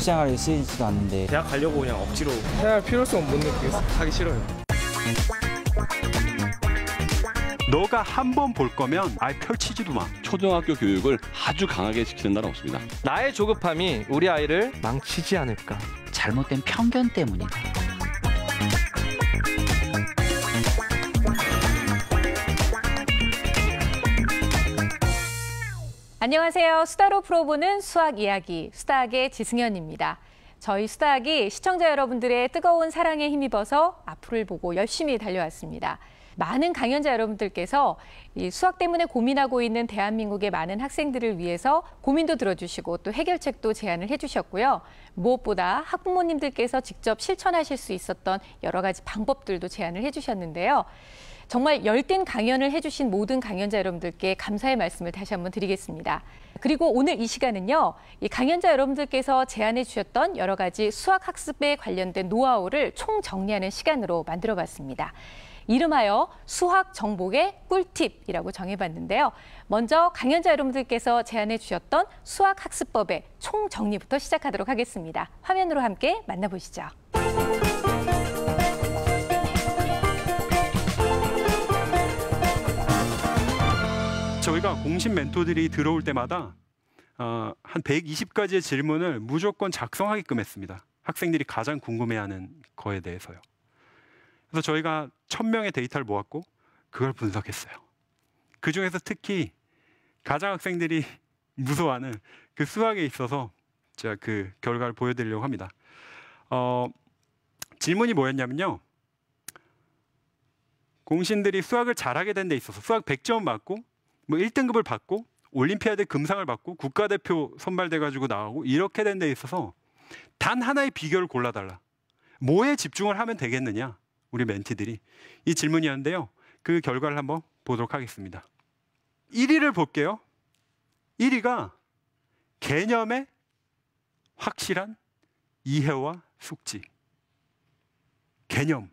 실생활에 쓰이지도 않는데 대학 가려고 그냥 억지로 대학 필요성 못 느끼겠어 하기 싫어요 너가 한 번 볼 거면 아예 펼치지도 마. 초등학교 교육을 아주 강하게 시키는 나라 없습니다. 나의 조급함이 우리 아이를 망치지 않을까. 잘못된 편견 때문이다. 안녕하세요. 수다로 풀어보는 수학 이야기, 수다학의 지승현입니다. 저희 수다학이 시청자 여러분들의 뜨거운 사랑에 힘입어서 앞을 으 보고 열심히 달려왔습니다. 많은 강연자 여러분들께서 이 수학 때문에 고민하고 있는 대한민국의 많은 학생들을 위해서 고민도 들어주시고 또 해결책도 제안을 해주셨고요. 무엇보다 학부모님들께서 직접 실천하실 수 있었던 여러 가지 방법들도 제안을 해주셨는데요. 정말 열띤 강연을 해주신 모든 강연자 여러분들께 감사의 말씀을 다시 한번 드리겠습니다. 그리고 오늘 이 시간은요, 이 강연자 여러분들께서 제안해 주셨던 여러 가지 수학학습에 관련된 노하우를 총정리하는 시간으로 만들어 봤습니다. 이름하여 수학 정복의 꿀팁이라고 정해봤는데요. 먼저 강연자 여러분들께서 제안해 주셨던 수학 학습법의 총정리부터 시작하도록 하겠습니다. 화면으로 함께 만나보시죠. 저희가 공신 멘토들이 들어올 때마다 어, 한 120가지의 질문을 무조건 작성하게끔 했습니다. 학생들이 가장 궁금해하는 거에 대해서요. 그래서 저희가 1000명의 데이터를 모았고 그걸 분석했어요. 그 중에서 특히 가장 학생들이 무서워하는 그 수학에 있어서 제가 그 결과를 보여드리려고 합니다. 어, 질문이 뭐였냐면요. 공신들이 수학을 잘하게 된 데 있어서 수학 100점 맞고 뭐 1등급을 받고 올림피아드 금상을 받고 국가대표 선발돼 가지고 나가고 이렇게 된 데 있어서 단 하나의 비결을 골라달라. 뭐에 집중을 하면 되겠느냐? 우리 멘티들이 이 질문이었는데요. 그 결과를 한번 보도록 하겠습니다. 1위를 볼게요. 1위가 개념의 확실한 이해와 숙지. 개념.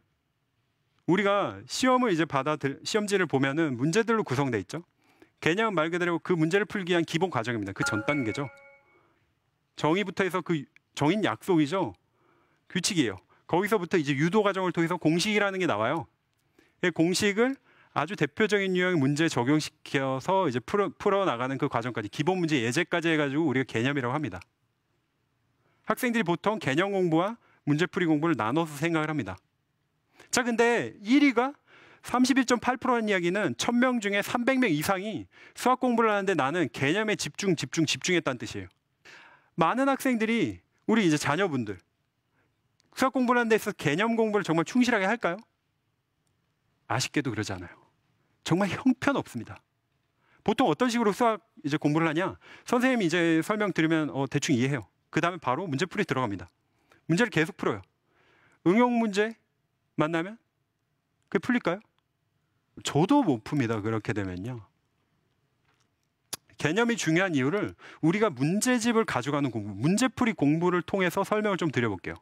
우리가 시험을 이제 받아 들 시험지를 보면은 문제들로 구성돼 있죠. 개념은 말 그대로 그 문제를 풀기 위한 기본 과정입니다. 그 전 단계죠. 정의부터 해서 그 정인 약속이죠. 규칙이에요. 거기서부터 이제 유도 과정을 통해서 공식이라는 게 나와요. 그 공식을 아주 대표적인 유형의 문제 에 적용시켜서 이제 풀어, 풀어 나가는 그 과정까지 기본 문제 예제까지 해가지고 우리가 개념이라고 합니다. 학생들이 보통 개념 공부와 문제풀이 공부를 나눠서 생각을 합니다. 자, 근데 1위가 31.8%라는 이야기는 1000명 중에 300명 이상이 수학 공부를 하는데 나는 개념에 집중, 집중, 집중했다는 뜻이에요. 많은 학생들이 우리 이제 자녀분들 수학 공부를 하는 데 있어서 개념 공부를 정말 충실하게 할까요? 아쉽게도 그러지 않아요. 정말 형편없습니다. 보통 어떤 식으로 수학 이제 공부를 하냐? 선생님이 이제 설명 들으면 어, 대충 이해해요. 그 다음에 바로 문제풀이 들어갑니다. 문제를 계속 풀어요. 응용 문제 만나면 그게 풀릴까요? 저도 못 풉니다. 그렇게 되면요. 개념이 중요한 이유를 우리가 문제집을 가져가는 공부, 문제풀이 공부를 통해서 설명을 좀 드려볼게요.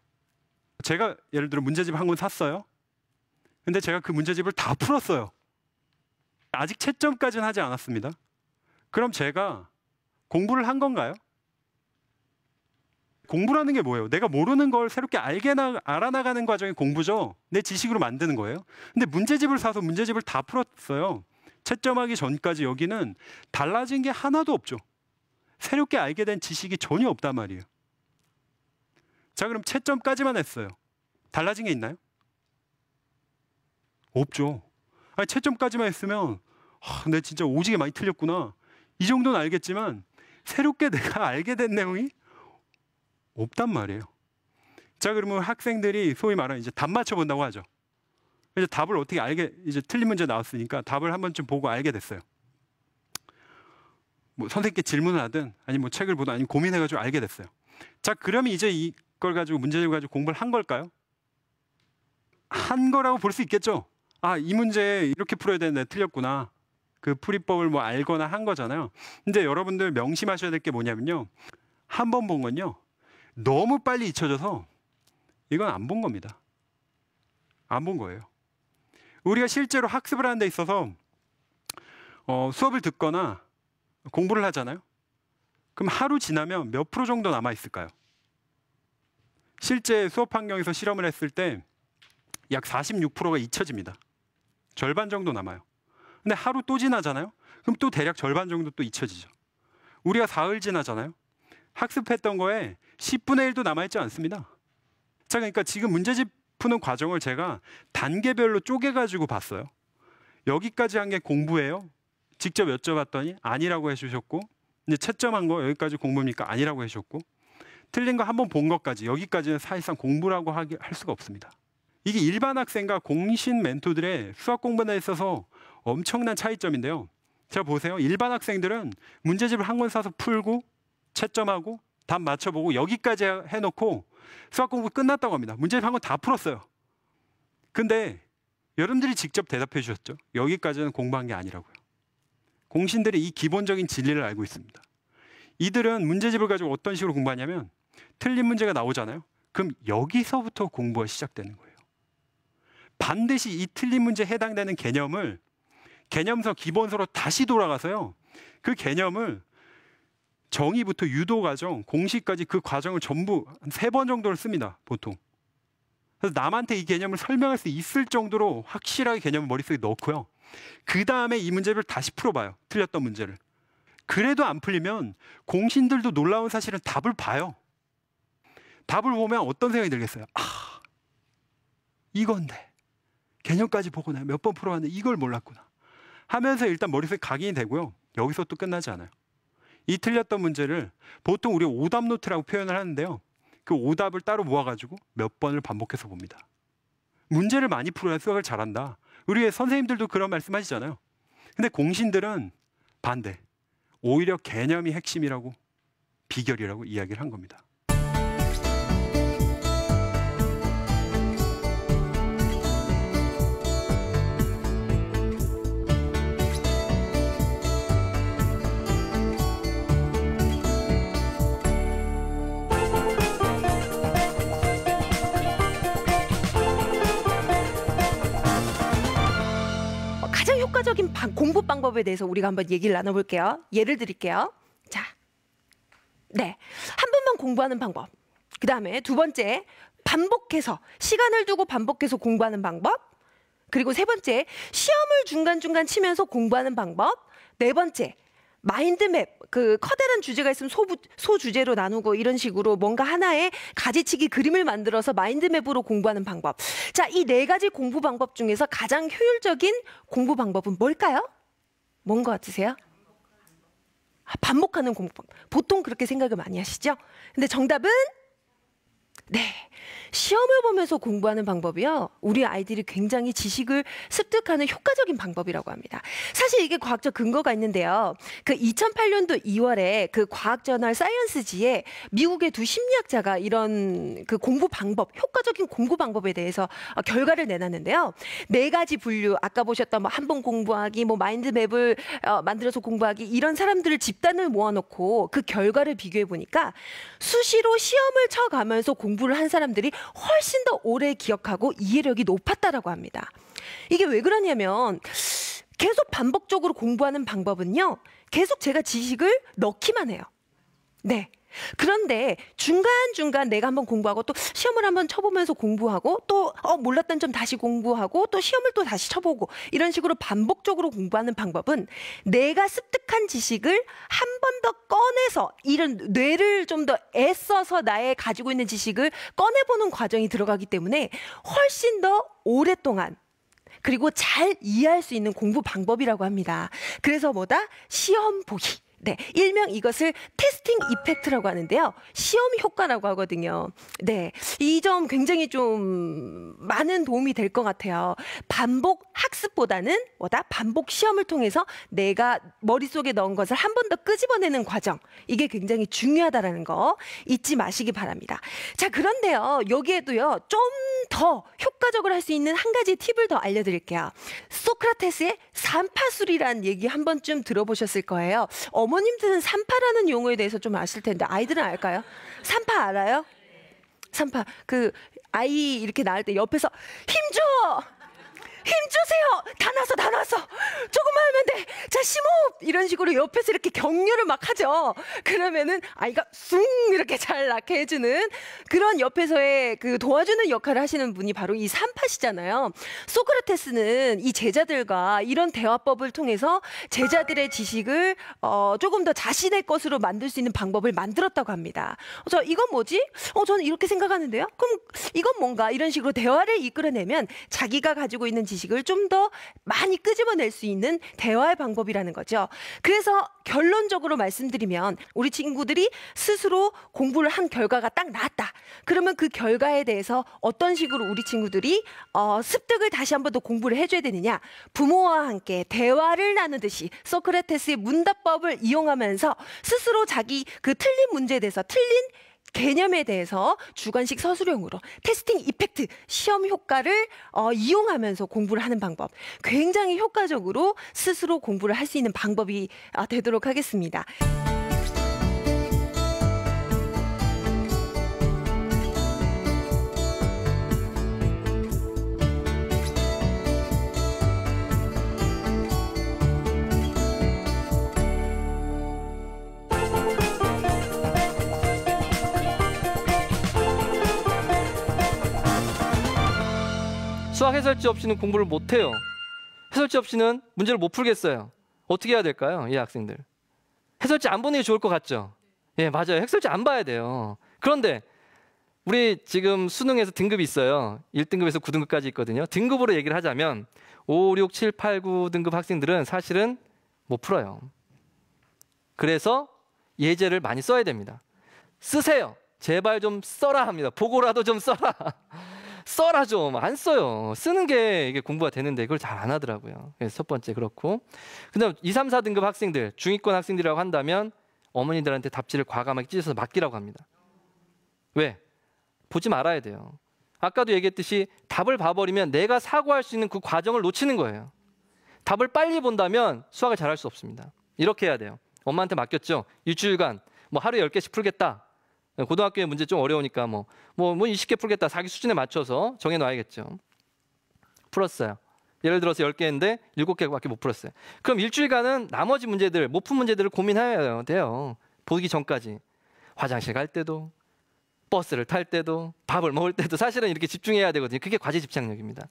제가 예를 들어 문제집 한 권 샀어요. 근데 제가 그 문제집을 다 풀었어요. 아직 채점까지는 하지 않았습니다. 그럼 제가 공부를 한 건가요? 공부라는 게 뭐예요? 내가 모르는 걸 새롭게 알게 나, 알아나가는 과정이 공부죠. 내 지식으로 만드는 거예요. 근데 문제집을 사서 문제집을 다 풀었어요. 채점하기 전까지 여기는 달라진 게 하나도 없죠. 새롭게 알게 된 지식이 전혀 없단 말이에요. 자, 그럼 채점까지만 했어요. 달라진 게 있나요? 없죠. 아니, 채점까지만 했으면 아, 내 진짜 오지게 많이 틀렸구나. 이 정도는 알겠지만 새롭게 내가 알게 된 내용이 없단 말이에요. 자, 그러면 학생들이 소위 말하는 이제 답 맞춰본다고 하죠. 이제 답을 어떻게 알게, 이제 틀린 문제 나왔으니까 답을 한 번쯤 보고 알게 됐어요. 뭐 선생님께 질문을 하든, 아니면 뭐 책을 보든, 아니면 고민해가지고 알게 됐어요. 자, 그러면 이제 이걸 가지고 문제를 가지고 공부를 한 걸까요? 한 거라고 볼 수 있겠죠. 아, 이 문제 이렇게 풀어야 되는데 틀렸구나. 그 풀이법을 뭐 알거나 한 거잖아요. 근데 여러분들 명심하셔야 될 게 뭐냐면요. 한 번 본 건요. 너무 빨리 잊혀져서 이건 안 본 겁니다. 안 본 거예요. 우리가 실제로 학습을 하는 데 있어서 어, 수업을 듣거나 공부를 하잖아요. 그럼 하루 지나면 몇 프로 정도 남아 있을까요? 실제 수업 환경에서 실험을 했을 때 약 46%가 잊혀집니다. 절반 정도 남아요. 근데 하루 또 지나잖아요. 그럼 또 대략 절반 정도 또 잊혀지죠. 우리가 사흘 지나잖아요. 학습했던 거에 10분의 1도 남아있지 않습니다. 자, 그러니까 지금 문제집 푸는 과정을 제가 단계별로 쪼개가지고 봤어요. 여기까지 한 게 공부예요? 직접 여쭤봤더니 아니라고 해주셨고, 이제 채점한 거 여기까지 공부입니까? 아니라고 해주셨고, 틀린 거 한번 본 것까지 여기까지는 사실상 공부라고 하기, 할 수가 없습니다. 이게 일반 학생과 공신 멘토들의 수학 공부에 있어서 엄청난 차이점인데요. 자 보세요. 일반 학생들은 문제집을 한 권 사서 풀고 채점하고 답 맞춰보고 여기까지 해놓고 수학 공부 끝났다고 합니다. 문제집 한번 다 풀었어요. 근데 여러분들이 직접 대답해 주셨죠. 여기까지는 공부한 게 아니라고요. 공신들이 이 기본적인 진리를 알고 있습니다. 이들은 문제집을 가지고 어떤 식으로 공부하냐면 틀린 문제가 나오잖아요. 그럼 여기서부터 공부가 시작되는 거예요. 반드시 이 틀린 문제에 해당되는 개념을 개념서 기본서로 다시 돌아가서요. 그 개념을 정의부터 유도 과정, 공식까지 그 과정을 전부 한세번 정도를 씁니다. 보통. 그래서 남한테 이 개념을 설명할 수 있을 정도로 확실하게 개념을 머릿속에 넣고요. 그 다음에 이 문제를 다시 풀어봐요. 틀렸던 문제를. 그래도 안 풀리면 공신들도 놀라운 사실은 답을 봐요. 답을 보면 어떤 생각이 들겠어요? 아, 이건데. 개념까지 보고 나가몇번 풀어봤는데 이걸 몰랐구나. 하면서 일단 머릿속에 각인이 되고요. 여기서 또 끝나지 않아요. 이 틀렸던 문제를 보통 우리 오답 노트라고 표현을 하는데요. 그 오답을 따로 모아가지고 몇 번을 반복해서 봅니다. 문제를 많이 풀어야 수학을 잘한다. 우리의 선생님들도 그런 말씀하시잖아요. 근데 공신들은 반대. 오히려 개념이 핵심이라고 비결이라고 이야기를 한 겁니다. 효과적인 방, 공부 방법에 대해서 우리가 한번 얘기를 나눠볼게요. 예를 드릴게요. 자, 네, 한 번만 공부하는 방법. 그 다음에 두 번째, 반복해서 시간을 두고 반복해서 공부하는 방법. 그리고 세 번째, 시험을 중간중간 치면서 공부하는 방법. 네 번째, 마인드맵 그 커다란 주제가 있으면 소부, 소주제로 나누고 이런 식으로 뭔가 하나의 가지치기 그림을 만들어서 마인드맵으로 공부하는 방법. 자, 이 네 가지 공부 방법 중에서 가장 효율적인 공부 방법은 뭘까요? 뭔 것 같으세요? 아, 반복하는 공부. 보통 그렇게 생각을 많이 하시죠? 근데 정답은 네. 시험을 보면서 공부하는 방법이요. 우리 아이들이 굉장히 지식을 습득하는 효과적인 방법이라고 합니다. 사실 이게 과학적 근거가 있는데요. 그 2008년도 2월에 그 과학저널 사이언스지에 미국의 두 심리학자가 이런 그 공부 방법, 효과적인 공부 방법에 대해서 어, 결과를 내놨는데요. 네 가지 분류, 아까 보셨던 뭐 한 번 공부하기, 뭐 마인드맵을 어, 만들어서 공부하기 이런 사람들을 집단을 모아놓고 그 결과를 비교해 보니까 수시로 시험을 쳐가면서 공부를 한 사람들이 훨씬 더 오래 기억하고 이해력이 높았다라고 합니다. 이게 왜 그러냐면 계속 반복적으로 공부하는 방법은요. 계속 제가 지식을 넣기만 해요. 네. 그런데 중간중간 내가 한번 공부하고 또 시험을 한번 쳐보면서 공부하고 또 어, 몰랐던 점 다시 공부하고 또 시험을 또 다시 쳐보고 이런 식으로 반복적으로 공부하는 방법은 내가 습득한 지식을 한 번 더 꺼내서 이런 뇌를 좀 더 애써서 나의 가지고 있는 지식을 꺼내보는 과정이 들어가기 때문에 훨씬 더 오랫동안 그리고 잘 이해할 수 있는 공부 방법이라고 합니다. 그래서 뭐다? 시험 보기. 네, 일명 이것을 테스팅 이펙트라고 하는데요. 시험 효과라고 하거든요. 네, 이 점 굉장히 좀 많은 도움이 될 것 같아요. 반복 학습보다는 뭐다 반복 시험을 통해서 내가 머릿속에 넣은 것을 한 번 더 끄집어내는 과정 이게 굉장히 중요하다라는 거 잊지 마시기 바랍니다. 자, 그런데요. 여기에도요. 좀 더 효과적으로 할 수 있는 한 가지 팁을 더 알려드릴게요. 소크라테스의 산파술이란 얘기 한 번쯤 들어보셨을 거예요. 어머 어머님들은 산파라는 용어에 대해서 좀 아실 텐데 아이들은 알까요? 산파 알아요? 산파 그 아이 이렇게 낳을 때 옆에서 힘줘 힘주세요. 다 나서 다 나서 조금만 하면 돼. 자 심호흡 이런 식으로 옆에서 이렇게 격려를 막 하죠. 그러면은 아이가 숭 이렇게 잘 낳게 해주는 그런 옆에서의 그 도와주는 역할을 하시는 분이 바로 이 산파시잖아요. 소크라테스는 이 제자들과 이런 대화법을 통해서 제자들의 지식을 어, 조금 더 자신의 것으로 만들 수 있는 방법을 만들었다고 합니다. 저 이건 뭐지? 어 저는 이렇게 생각하는데요. 그럼 이건 뭔가 이런 식으로 대화를 이끌어내면 자기가 가지고 있는 지식 지식을 좀 더 많이 끄집어낼 수 있는 대화의 방법이라는 거죠. 그래서 결론적으로 말씀드리면 우리 친구들이 스스로 공부를 한 결과가 딱 나왔다. 그러면 그 결과에 대해서 어떤 식으로 우리 친구들이 어, 습득을 다시 한번더 공부를 해줘야 되느냐. 부모와 함께 대화를 나누듯이 소크라테스의 문답법을 이용하면서 스스로 자기 그 틀린 문제에 대해서 틀린 개념에 대해서 주관식 서술형으로 테스팅 이펙트 시험 효과를 어, 이용하면서 공부를 하는 방법 굉장히 효과적으로 스스로 공부를 할 수 있는 방법이 아, 되도록 하겠습니다. 수학 해설지 없이는 공부를 못해요. 해설지 없이는 문제를 못 풀겠어요. 어떻게 해야 될까요? 이 학생들. 해설지 안 보는 게 좋을 것 같죠? 예, 맞아요. 해설지 안 봐야 돼요. 그런데 우리 지금 수능에서 등급이 있어요. 1등급에서 9등급까지 있거든요. 등급으로 얘기를 하자면 5, 6, 7, 8, 9등급 학생들은 사실은 못 풀어요. 그래서 예제를 많이 써야 됩니다. 쓰세요. 제발 좀 써라 합니다. 보고라도 좀 써라. 써라 좀 안 써요. 쓰는 게 이게 공부가 되는데 그걸 잘 안 하더라고요. 그래서 첫 번째 그렇고 그다음 2, 3, 4등급 학생들 중위권 학생들이라고 한다면 어머니들한테 답지를 과감하게 찢어서 맡기라고 합니다. 왜? 보지 말아야 돼요. 아까도 얘기했듯이 답을 봐버리면 내가 사고할 수 있는 그 과정을 놓치는 거예요. 답을 빨리 본다면 수학을 잘할 수 없습니다. 이렇게 해야 돼요. 엄마한테 맡겼죠. 일주일간 뭐 하루에 10개씩 풀겠다. 고등학교의 문제 좀 어려우니까 뭐뭐 뭐, 뭐, 뭐 쉽게 풀겠다. 자기 수준에 맞춰서 정해 놔야겠죠. 풀었어요. 예를 들어서 10개인데 7개밖에 못 풀었어요. 그럼 일주일간은 나머지 문제들, 못 푼 문제들을 고민해야 돼요. 보기 전까지. 화장실 갈 때도, 버스를 탈 때도, 밥을 먹을 때도 사실은 이렇게 집중해야 되거든요. 그게 과제 집착력입니다.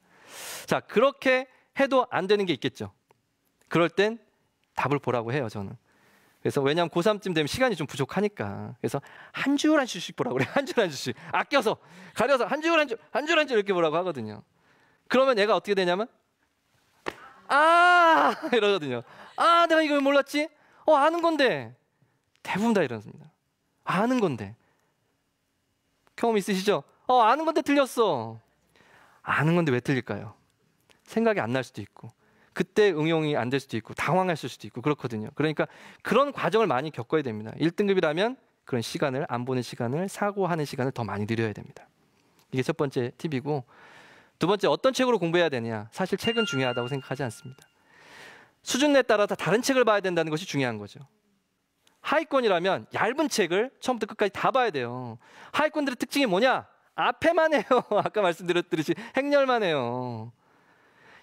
자, 그렇게 해도 안 되는 게 있겠죠. 그럴 땐 답을 보라고 해요, 저는. 그래서 왜냐하면 고3쯤 되면 시간이 좀 부족하니까. 그래서 한 줄 한 줄씩 보라고 그래. 한 줄 한 줄씩. 아껴서 가려서 한 줄 한 줄, 한 줄 한 줄 이렇게 보라고 하거든요. 그러면 얘가 어떻게 되냐면 아! 이러거든요. 아, 내가 이걸 몰랐지? 어, 아는 건데. 대부분 다 이러십니다. 아는 건데. 경험 있으시죠? 어, 아는 건데 틀렸어. 아는 건데 왜 틀릴까요? 생각이 안 날 수도 있고. 그때 응용이 안 될 수도 있고 당황했을 수도 있고 그렇거든요. 그러니까 그런 과정을 많이 겪어야 됩니다. 1등급이라면 그런 시간을 안 보는 시간을 사고하는 시간을 더 많이 늘려야 됩니다. 이게 첫 번째 팁이고 두 번째 어떤 책으로 공부해야 되냐? 사실 책은 중요하다고 생각하지 않습니다. 수준에 따라 다 다른 책을 봐야 된다는 것이 중요한 거죠. 하위권이라면 얇은 책을 처음부터 끝까지 다 봐야 돼요. 하위권들의 특징이 뭐냐? 앞에만 해요. 아까 말씀드렸듯이 행렬만 해요.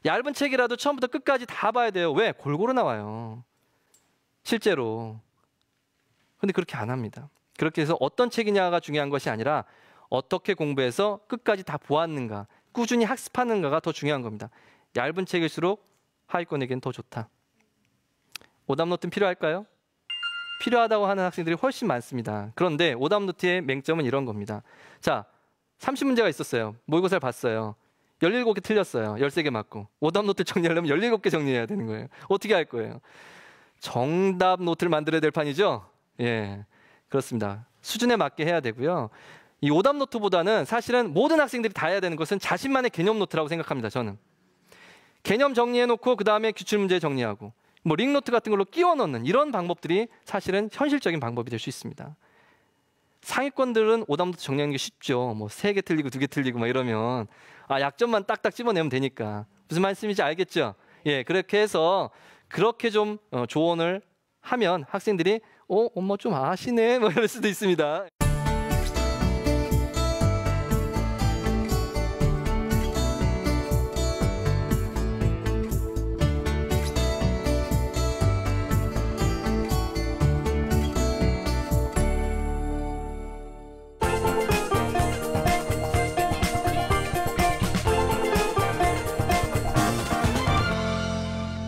얇은 책이라도 처음부터 끝까지 다 봐야 돼요. 왜? 골고루 나와요. 실제로. 근데 그렇게 안 합니다. 그렇게 해서 어떤 책이냐가 중요한 것이 아니라 어떻게 공부해서 끝까지 다 보았는가, 꾸준히 학습하는가가 더 중요한 겁니다. 얇은 책일수록 하위권에겐 더 좋다. 오답노트는 필요할까요? 필요하다고 하는 학생들이 훨씬 많습니다. 그런데 오답노트의 맹점은 이런 겁니다. 자, 30문제가 있었어요. 모의고사를 봤어요. 17개 틀렸어요. 13개 맞고. 오답 노트 정리하려면 17개 정리해야 되는 거예요. 어떻게 할 거예요? 정답 노트를 만들어야 될 판이죠? 예. 그렇습니다. 수준에 맞게 해야 되고요. 이 오답 노트보다는 사실은 모든 학생들이 다 해야 되는 것은 자신만의 개념 노트라고 생각합니다. 저는. 개념 정리해 놓고 그다음에 기출 문제 정리하고 뭐 링노트 같은 걸로 끼워 넣는 이런 방법들이 사실은 현실적인 방법이 될 수 있습니다. 상위권들은 오답부 정리하는 게 쉽죠. 뭐 세 개 틀리고 두 개 틀리고 막 이러면 아 약점만 딱딱 집어내면 되니까 무슨 말씀인지 알겠죠? 예, 그렇게 해서 그렇게 좀 어, 조언을 하면 학생들이 어 엄마 좀 아시네 뭐 이럴 수도 있습니다.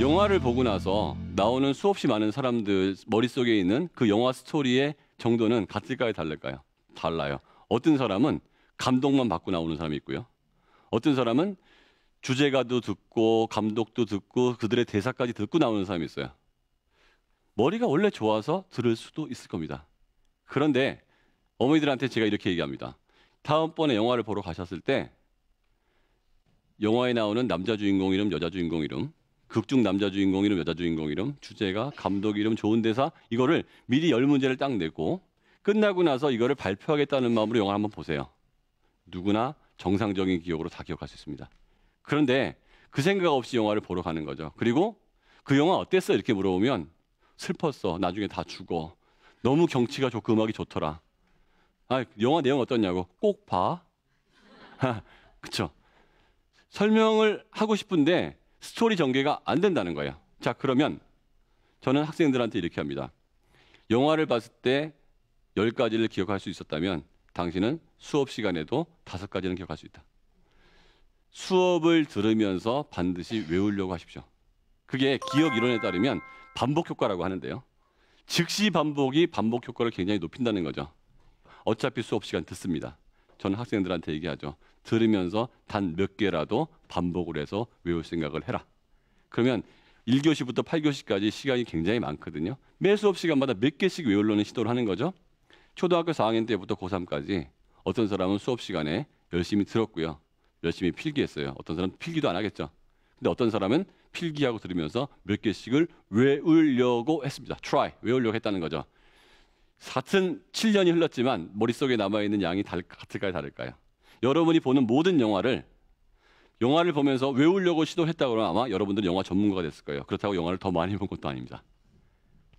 영화를 보고 나서 나오는 수없이 많은 사람들 머릿속에 있는 그 영화 스토리의 정도는 같을까요, 달를까요 달라요. 어떤 사람은 감동만 받고 나오는 사람이 있고요. 어떤 사람은 주제가도 듣고 감독도 듣고 그들의 대사까지 듣고 나오는 사람이 있어요. 머리가 원래 좋아서 들을 수도 있을 겁니다. 그런데 어머니들한테 제가 이렇게 얘기합니다. 다음번에 영화를 보러 가셨을 때 영화에 나오는 남자 주인공 이름, 여자 주인공 이름 극중 남자 주인공 이름, 여자 주인공 이름, 주제가, 감독 이름, 좋은 대사 이거를 미리 열 문제를 딱 내고 끝나고 나서 이거를 발표하겠다는 마음으로 영화를 한번 보세요. 누구나 정상적인 기억으로 다 기억할 수 있습니다. 그런데 그 생각 없이 영화를 보러 가는 거죠. 그리고 그 영화 어땠어? 이렇게 물어보면 슬펐어. 나중에 다 죽어. 너무 경치가 좋고 음악이 좋더라. 아, 영화 내용 어떻냐고. 꼭 봐. 그쵸. 설명을 하고 싶은데 스토리 전개가 안 된다는 거예요. 자, 그러면 저는 학생들한테 이렇게 합니다. 영화를 봤을 때 10가지를 기억할 수 있었다면 당신은 수업 시간에도 5가지는 기억할 수 있다. 수업을 들으면서 반드시 외우려고 하십시오. 그게 기억 이론에 따르면 반복 효과라고 하는데요. 즉시 반복이 반복 효과를 굉장히 높인다는 거죠. 어차피 수업 시간 듣습니다. 저는 학생들한테 얘기하죠. 들으면서 단 몇 개라도 반복을 해서 외울 생각을 해라. 그러면 1교시부터 8교시까지 시간이 굉장히 많거든요. 매 수업 시간마다 몇 개씩 외우려는 시도를 하는 거죠. 초등학교 4학년 때부터 고3까지 어떤 사람은 수업 시간에 열심히 들었고요. 열심히 필기했어요. 어떤 사람은 필기도 안 하겠죠. 근데 어떤 사람은 필기하고 들으면서 몇 개씩을 외우려고 했습니다. try, 외우려고 했다는 거죠. 같은 7년이 흘렀지만 머릿속에 남아있는 양이 같을까요, 다를까요? 여러분이 보는 모든 영화를 영화를 보면서 외우려고 시도했다고 하면 아마 여러분들은 영화 전문가가 됐을 거예요. 그렇다고 영화를 더 많이 본 것도 아닙니다.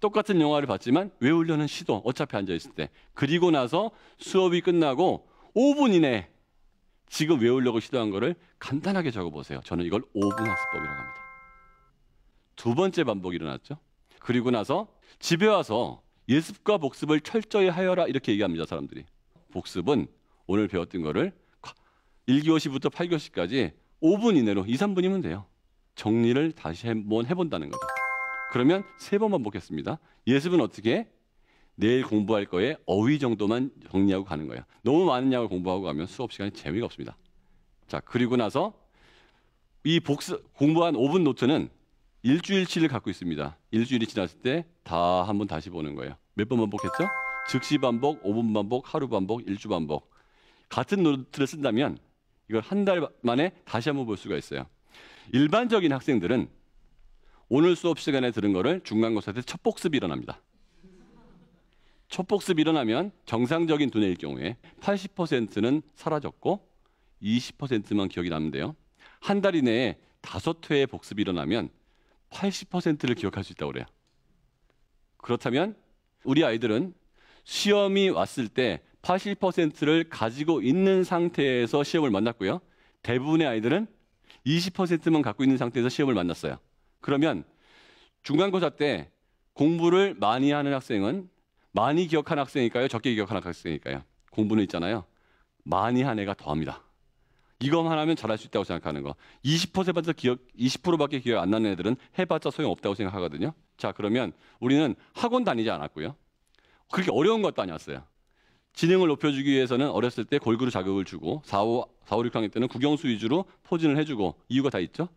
똑같은 영화를 봤지만 외우려는 시도, 어차피 앉아있을 때. 그리고 나서 수업이 끝나고 5분 이내 지금 외우려고 시도한 거를 간단하게 적어보세요. 저는 이걸 5분 학습법이라고 합니다. 두 번째 반복이 일어났죠. 그리고 나서 집에 와서 예습과 복습을 철저히 하여라 이렇게 얘기합니다. 사람들이. 복습은 오늘 배웠던 거를 1교시부터 8교시까지 5분 이내로 2, 3분이면 돼요. 정리를 다시 한번 뭐 해본다는 거죠. 그러면 세번만복겠습니다 예습은 어떻게 내일 공부할 거에 어휘 정도만 정리하고 가는 거예요. 너무 많은 양을 공부하고 가면 수업 시간이 재미가 없습니다. 자, 그리고 나서 이 복습 공부한 5분 노트는 일주일치를 갖고 있습니다. 일주일이 지났을 때 다 한번 다시 보는 거예요. 몇번만복했죠 즉시 반복, 5분 반복, 하루 반복, 일주 반복. 같은 노트를 쓴다면 이걸 한 달 만에 다시 한번 볼 수가 있어요. 일반적인 학생들은 오늘 수업 시간에 들은 거를 중간고사 때 첫 복습이 일어납니다. 첫 복습이 일어나면 정상적인 두뇌일 경우에 80%는 사라졌고 20%만 기억이 남는데요. 한 달 이내에 다섯 회의 복습이 일어나면 80%를 기억할 수 있다고 그래요. 그렇다면 우리 아이들은 시험이 왔을 때 80%를 가지고 있는 상태에서 시험을 만났고요. 대부분의 아이들은 20%만 갖고 있는 상태에서 시험을 만났어요. 그러면 중간고사 때 공부를 많이 하는 학생은 많이 기억하는 학생일까요? 적게 기억하는 학생일까요? 공부는 있잖아요. 많이 한 애가 더합니다. 이거만 하면 잘할 수 있다고 생각하는 거. 20%밖에 기억, 20%밖에 기억 안 나는 애들은 해봤자 소용없다고 생각하거든요. 자, 그러면 우리는 학원 다니지 않았고요. 그렇게 어려운 것도 아니었어요. 지능을 높여주기 위해서는 어렸을 때 골고루 자극을 주고 4, 5, 4, 5 6학년 때는 국영수 위주로 포진을 해주고 이유가 다 있죠.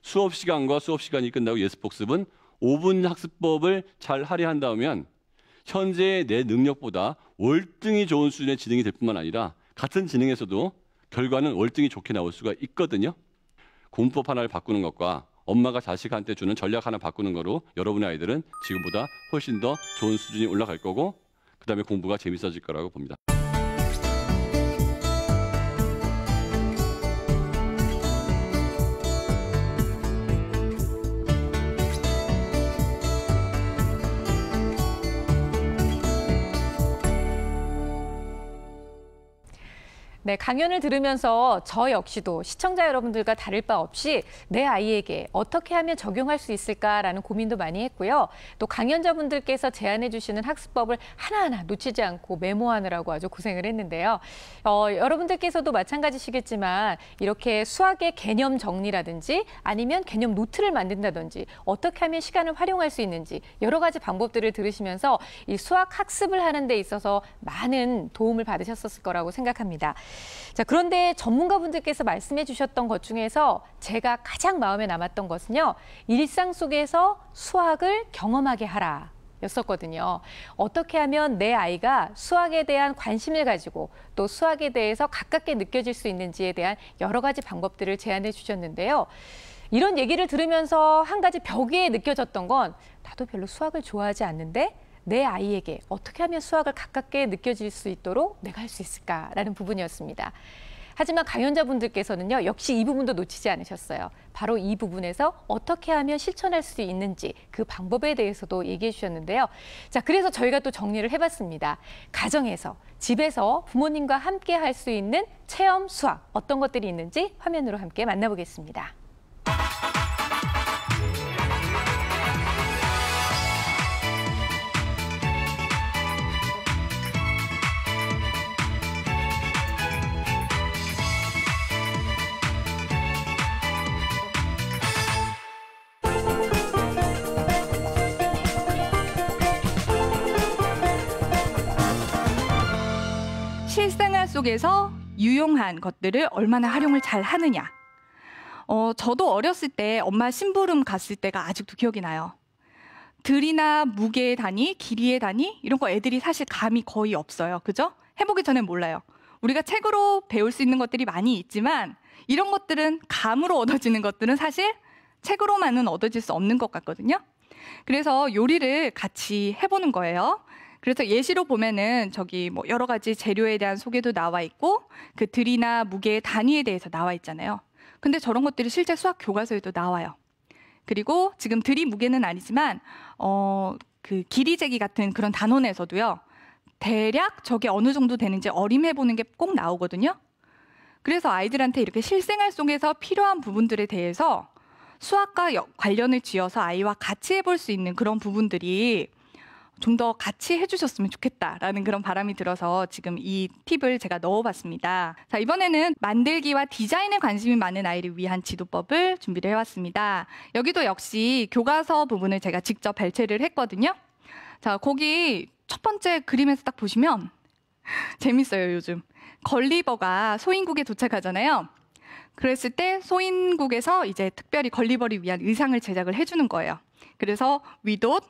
수업 시간과 수업 시간이 끝나고 예습복습은 5분 학습법을 잘 할애한다면 현재의 내 능력보다 월등히 좋은 수준의 지능이 될 뿐만 아니라 같은 지능에서도 결과는 월등히 좋게 나올 수가 있거든요. 공법 하나를 바꾸는 것과 엄마가 자식한테 주는 전략 하나 바꾸는 거로 여러분의 아이들은 지금보다 훨씬 더 좋은 수준이 올라갈 거고 그다음에 공부가 재밌어질 거라고 봅니다. 네, 강연을 들으면서 저 역시도 시청자 여러분들과 다를 바 없이 내 아이에게 어떻게 하면 적용할 수 있을까라는 고민도 많이 했고요. 또 강연자분들께서 제안해 주시는 학습법을 하나하나 놓치지 않고 메모하느라고 아주 고생을 했는데요. 어, 여러분들께서도 마찬가지시겠지만 이렇게 수학의 개념 정리라든지 아니면 개념 노트를 만든다든지 어떻게 하면 시간을 활용할 수 있는지 여러 가지 방법들을 들으시면서 이 수학 학습을 하는 데 있어서 많은 도움을 받으셨었을 거라고 생각합니다. 자, 그런데 전문가분들께서 말씀해 주셨던 것 중에서 제가 가장 마음에 남았던 것은요. 일상 속에서 수학을 경험하게 하라. 였었거든요. 어떻게 하면 내 아이가 수학에 대한 관심을 가지고 또 수학에 대해서 가깝게 느껴질 수 있는지에 대한 여러 가지 방법들을 제안해 주셨는데요. 이런 얘기를 들으면서 한 가지 벽에 느껴졌던 건 나도 별로 수학을 좋아하지 않는데 내 아이에게 어떻게 하면 수학을 가깝게 느껴질 수 있도록 내가 할 수 있을까라는 부분이었습니다. 하지만 강연자분들께서는요, 역시 이 부분도 놓치지 않으셨어요. 바로 이 부분에서 어떻게 하면 실천할 수 있는지 그 방법에 대해서도 얘기해 주셨는데요. 자, 그래서 저희가 또 정리를 해봤습니다. 가정에서, 집에서 부모님과 함께 할 수 있는 체험 수학, 어떤 것들이 있는지 화면으로 함께 만나보겠습니다. 속에서 유용한 것들을 얼마나 활용을 잘 하느냐. 어, 저도 어렸을 때 엄마 심부름 갔을 때가 아직도 기억이 나요. 들이나 무게의 단위, 길이의 단위 이런 거 애들이 사실 감이 거의 없어요. 그죠? 해보기 전에 몰라요. 우리가 책으로 배울 수 있는 것들이 많이 있지만 이런 것들은 감으로 얻어지는 것들은 사실 책으로만은 얻어질 수 없는 것 같거든요. 그래서 요리를 같이 해보는 거예요. 그래서 예시로 보면은 저기 뭐 여러 가지 재료에 대한 소개도 나와 있고 그 들이나 무게의 단위에 대해서 나와 있잖아요. 근데 저런 것들이 실제 수학 교과서에도 나와요. 그리고 지금 들이 무게는 아니지만 어 그 길이 재기 같은 그런 단원에서도요. 대략 저게 어느 정도 되는지 어림해 보는 게 꼭 나오거든요. 그래서 아이들한테 이렇게 실생활 속에서 필요한 부분들에 대해서 수학과 관련을 지어서 아이와 같이 해볼 수 있는 그런 부분들이 좀더 같이 해주셨으면 좋겠다라는 그런 바람이 들어서 지금 이 팁을 제가 넣어봤습니다. 자, 이번에는 만들기와 디자인에 관심이 많은 아이를 위한 지도법을 준비를 해왔습니다. 여기도 역시 교과서 부분을 제가 직접 발췌를 했거든요. 자, 거기 첫 번째 그림에서 딱 보시면 재밌어요, 요즘. 걸리버가 소인국에 도착하잖아요. 그랬을 때 소인국에서 이제 특별히 걸리버를 위한 의상을 제작을 해주는 거예요. 그래서 위돗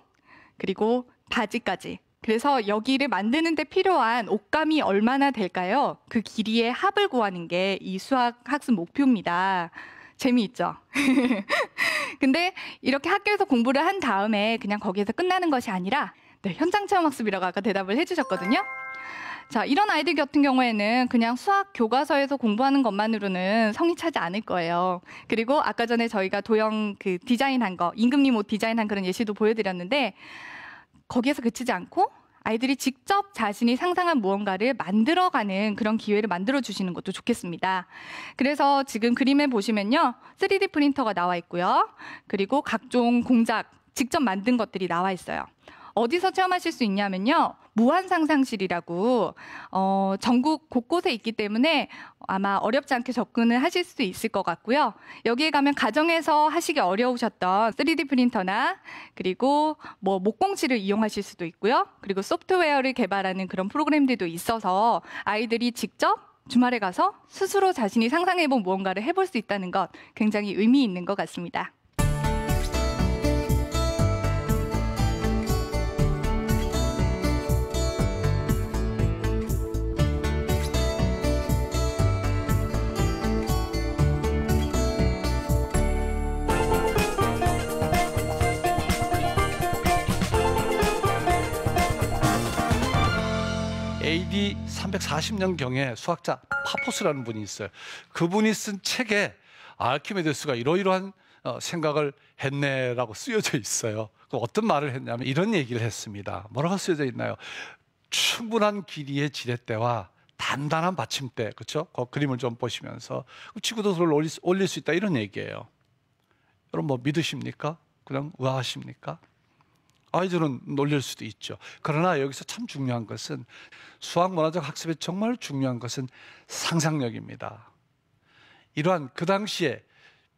그리고 바지까지. 그래서 여기를 만드는데 필요한 옷감이 얼마나 될까요? 그 길이의 합을 구하는 게 이 수학 학습 목표입니다. 재미있죠? 근데 이렇게 학교에서 공부를 한 다음에 그냥 거기에서 끝나는 것이 아니라 네, 현장 체험 학습이라고 아까 대답을 해주셨거든요. 자, 이런 아이들 같은 경우에는 그냥 수학 교과서에서 공부하는 것만으로는 성이 차지 않을 거예요. 그리고 아까 전에 저희가 도형 그 디자인한 거, 임금님 옷 디자인한 그런 예시도 보여드렸는데 거기에서 그치지 않고 아이들이 직접 자신이 상상한 무언가를 만들어가는 그런 기회를 만들어 주시는 것도 좋겠습니다. 그래서 지금 그림에 보시면요. 3D 프린터가 나와 있고요. 그리고 각종 공작, 직접 만든 것들이 나와 있어요. 어디서 체험하실 수 있냐면요. 무한상상실이라고 어, 전국 곳곳에 있기 때문에 아마 어렵지 않게 접근을 하실 수 있을 것 같고요. 여기에 가면 가정에서 하시기 어려우셨던 3D 프린터나 그리고 뭐목공실을 이용하실 수도 있고요. 그리고 소프트웨어를 개발하는 그런 프로그램들도 있어서 아이들이 직접 주말에 가서 스스로 자신이 상상해본 무언가를 해볼 수 있다는 것 굉장히 의미 있는 것 같습니다. AD 340년경에 수학자 파포스라는 분이 있어요. 그분이 쓴 책에 아르키메데스가 이러이러한 어, 생각을 했네라고 쓰여져 있어요. 그 어떤 말을 했냐면 이런 얘기를 했습니다. 뭐라고 쓰여져 있나요? 충분한 길이의 지렛대와 단단한 받침대, 그렇죠? 그 그림을 좀 보시면서 그 지구도를 올릴, 올릴 수 있다 이런 얘기예요. 여러분 뭐 믿으십니까? 그냥 의아하십니까? 아이들은 놀릴 수도 있죠. 그러나 여기서 참 중요한 것은 수학 문화적 학습에 정말 중요한 것은 상상력입니다. 이러한 그 당시에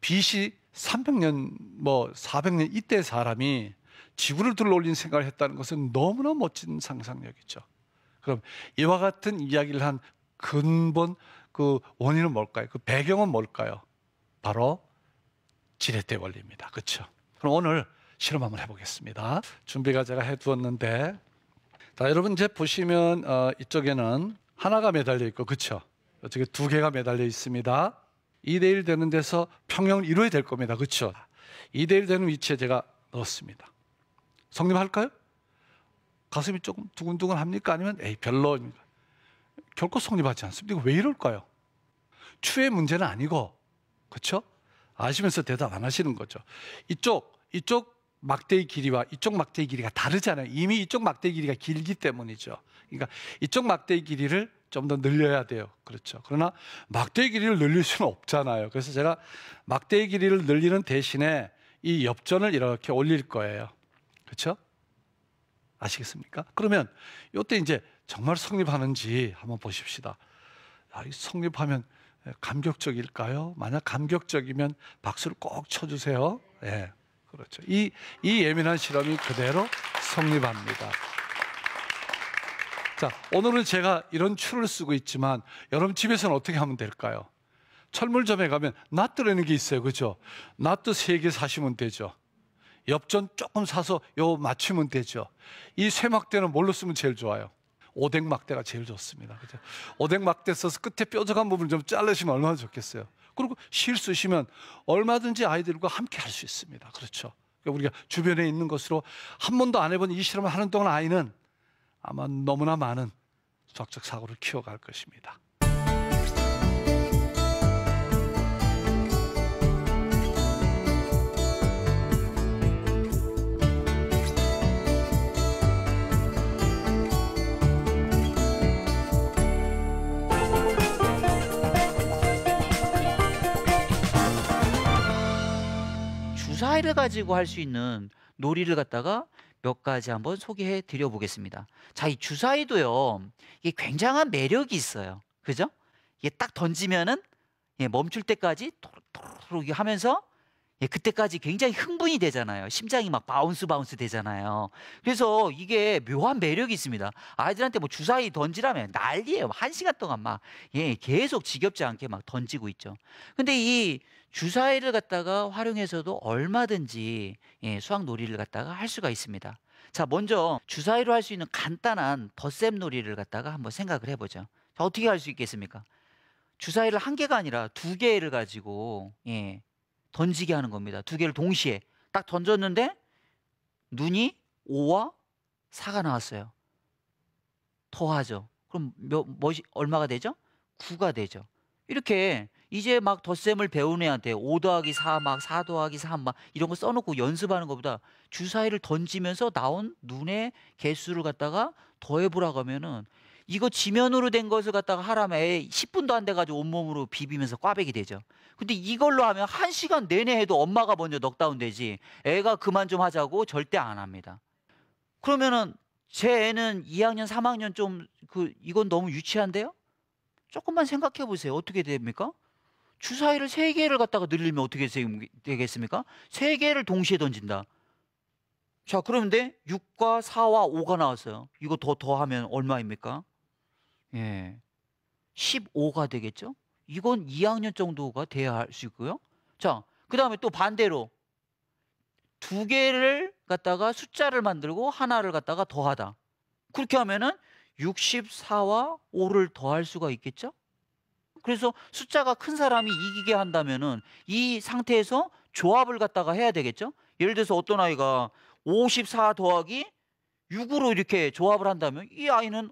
BC 300년 뭐 400년 이때 사람이 지구를 둘러올린 생각을 했다는 것은 너무나 멋진 상상력이죠. 그럼 이와 같은 이야기를 한 근본 그 원인은 뭘까요? 그 배경은 뭘까요? 바로 지렛대 원리입니다. 그렇죠? 그럼 오늘 실험 한번 해보겠습니다. 준비가 제가 해두었는데 자 여러분 이제 보시면 어, 이쪽에는 하나가 매달려 있고 그쵸? 어떻게 두 개가 매달려 있습니다. 2대1 되는 데서 평형을 이루어야 될 겁니다. 그쵸? 2대1 되는 위치에 제가 넣었습니다. 성립 할까요? 가슴이 조금 두근두근 합니까? 아니면 에이 별로 결코 성립하지 않습니다. 왜 이럴까요? 추의 문제는 아니고 그렇죠? 아시면서 대답 안 하시는 거죠. 이쪽 이쪽 막대의 길이와 이쪽 막대의 길이가 다르잖아요. 이미 이쪽 막대의 길이가 길기 때문이죠. 그러니까 이쪽 막대의 길이를 좀 더 늘려야 돼요. 그렇죠. 그러나 막대의 길이를 늘릴 수는 없잖아요. 그래서 제가 막대의 길이를 늘리는 대신에 이 옆전을 이렇게 올릴 거예요. 그렇죠? 아시겠습니까? 그러면 이때 이제 정말 성립하는지 한번 보십시다. 성립하면 감격적일까요? 만약 감격적이면 박수를 꼭 쳐주세요. 예. 그렇죠. 이, 이 예민한 실험이 그대로 성립합니다. 자, 오늘은 제가 이런 추를 쓰고 있지만 여러분 집에서는 어떻게 하면 될까요? 철물점에 가면 낫뜨라는 게 있어요. 그죠? 낫뜨 3개 사시면 되죠. 엽전 조금 사서 요 맞추면 되죠. 이 쇠막대는 뭘로 쓰면 제일 좋아요? 오뎅 막대가 제일 좋습니다. 그죠? 오뎅 막대 써서 끝에 뾰족한 부분 을좀 잘라시면 얼마나 좋겠어요. 그리고 실수시면 얼마든지 아이들과 함께 할 수 있습니다. 그렇죠. 그러니까 우리가 주변에 있는 것으로 한 번도 안 해본 이 실험을 하는 동안 아이는 아마 너무나 많은 수학적 사고를 키워갈 것입니다. 주사위를 가지고 할 수 있는 놀이를 갖다가 몇 가지 한번 소개해 드려 보겠습니다. 자, 이 주사위도요. 이게 굉장한 매력이 있어요. 그죠? 이게 딱 던지면은 예, 멈출 때까지 토록 하면서 예, 그때까지 굉장히 흥분이 되잖아요. 심장이 막 바운스 바운스 되잖아요. 그래서 이게 묘한 매력이 있습니다. 아이들한테 뭐 주사위 던지라면 난리예요. 한 시간 동안 막 예, 계속 지겹지 않게 막 던지고 있죠. 근데 이 주사위를 갖다가 활용해서도 얼마든지 예, 수학 놀이를 갖다가 할 수가 있습니다. 자, 먼저 주사위로 할 수 있는 간단한 덧셈 놀이를 갖다가 한번 생각을 해보죠. 자, 어떻게 할 수 있겠습니까? 주사위를 한 개가 아니라 두 개를 가지고 예, 던지게 하는 겁니다. 두 개를 동시에 딱 던졌는데 눈이 5와 4가 나왔어요. 더하죠. 그럼 몇, 몇, 얼마가 되죠? 9가 되죠. 이렇게 이제 막 덧셈을 배운 애한테 5 더하기 4막4 더하기 3막 이런 거 써놓고 연습하는 것보다 주사위를 던지면서 나온 눈의 개수를 갖다가 더해보라고 하면은 이거 지면으로 된 것을 갖다가 하라면 10분도 안 돼가지고 온몸으로 비비면서 꽈배기 되죠. 근데 이걸로 하면 1시간 내내 해도 엄마가 먼저 넉다운 되지 애가 그만 좀 하자고 절대 안 합니다. 그러면은 제 애는 2학년, 3학년 좀 그 이건 너무 유치한데요? 조금만 생각해 보세요. 어떻게 됩니까? 주사위를 세 개를 갖다가 늘리면 어떻게 되겠습니까? 세 개를 동시에 던진다. 자, 그런데 6과 4와 5가 나왔어요. 이거 더 더하면 얼마입니까? 예. 15가 되겠죠? 이건 2학년 정도가 돼야 할 수 있고요. 자, 그 다음에 또 반대로 두 개를 갖다가 숫자를 만들고 하나를 갖다가 더하다. 그렇게 하면은 64와 5를 더할 수가 있겠죠? 그래서 숫자가 큰 사람이 이기게 한다면은 이 상태에서 조합을 갖다가 해야 되겠죠? 예를 들어서 어떤 아이가 54 더하기 6으로 이렇게 조합을 한다면 이 아이는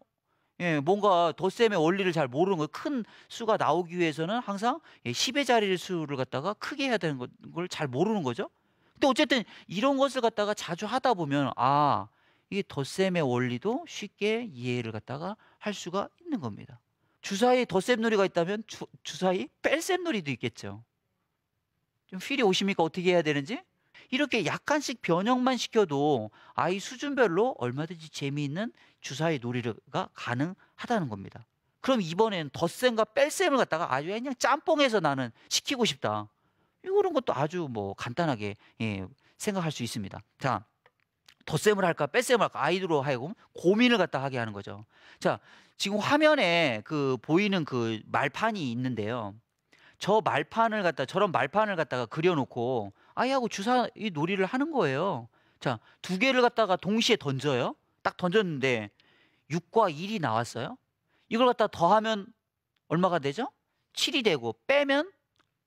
예, 뭔가 덧셈의 원리를 잘 모르는 거예요. 큰 수가 나오기 위해서는 항상 예, 10의 자리를 수를 갖다가 크게 해야 되는 걸 잘 모르는 거죠. 근데 어쨌든 이런 것을 갖다가 자주 하다 보면 아, 이게 덧셈의 원리도 쉽게 이해를 갖다가 할 수가 있는 겁니다. 주사위 덧셈놀이가 있다면 주, 주사위 뺄셈놀이도 있겠죠. 좀휠이 오십니까? 어떻게 해야 되는지? 이렇게 약간씩 변형만 시켜도 아이 수준별로 얼마든지 재미있는 주사위 놀이가 가능하다는 겁니다. 그럼 이번엔 덧셈과 뺄셈을 갖다가 아주 그냥 짬뽕해서 나는 시키고 싶다. 이런 것도 아주 뭐 간단하게 예, 생각할 수 있습니다. 자, 덧셈을 할까 뺄셈을 할까 아이들로 하여금 고민을 갖다 하게 하는 거죠. 자, 지금 화면에 그 보이는 그 말판이 있는데요. 저 말판을 갖다 저런 말판을 갖다가 그려놓고 아이하고 주사 이 놀이를 하는 거예요. 자, 두 개를 갖다가 동시에 던져요. 딱 던졌는데 6과 1이 나왔어요. 이걸 갖다 더하면 얼마가 되죠? 7이 되고 빼면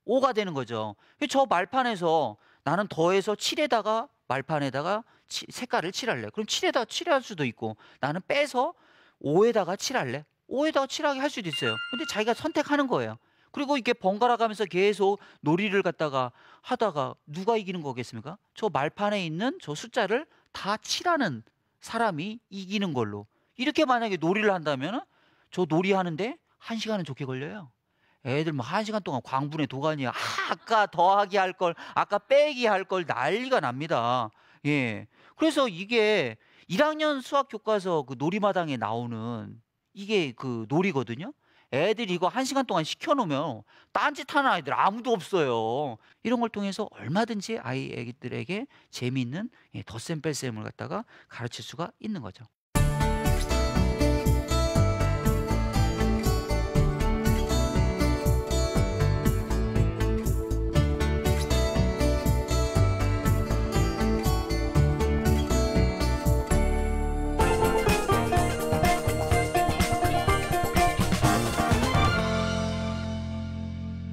5가 되는 거죠. 저 말판에서 나는 더해서 7에다가 말판에다가 치, 색깔을 칠할래. 그럼 7에다 칠할 수도 있고 나는 빼서 5에다가 7할래? 5에다가 7하게 할 수도 있어요. 근데 자기가 선택하는 거예요. 그리고 이렇게 번갈아 가면서 계속 놀이를 갖다가 하다가 누가 이기는 거겠습니까? 저 말판에 있는 저 숫자를 다 7하는 사람이 이기는 걸로. 이렇게 만약에 놀이를 한다면 저 놀이 하는데 한 시간은 좋게 걸려요. 애들 뭐 한 시간 동안 광분의 도가니야. 아, 까 더하기 할 걸, 아까 빼기 할 걸 난리가 납니다. 예. 그래서 이게 1학년 수학 교과서 그 놀이마당에 나오는 이게 그 놀이거든요. 애들이 이거 한 시간 동안 시켜놓으면 딴짓 하는 아이들 아무도 없어요. 이런 걸 통해서 얼마든지 아이 애기들에게 재미있는 예, 덧셈 뺄셈을 갖다가 가르칠 수가 있는 거죠.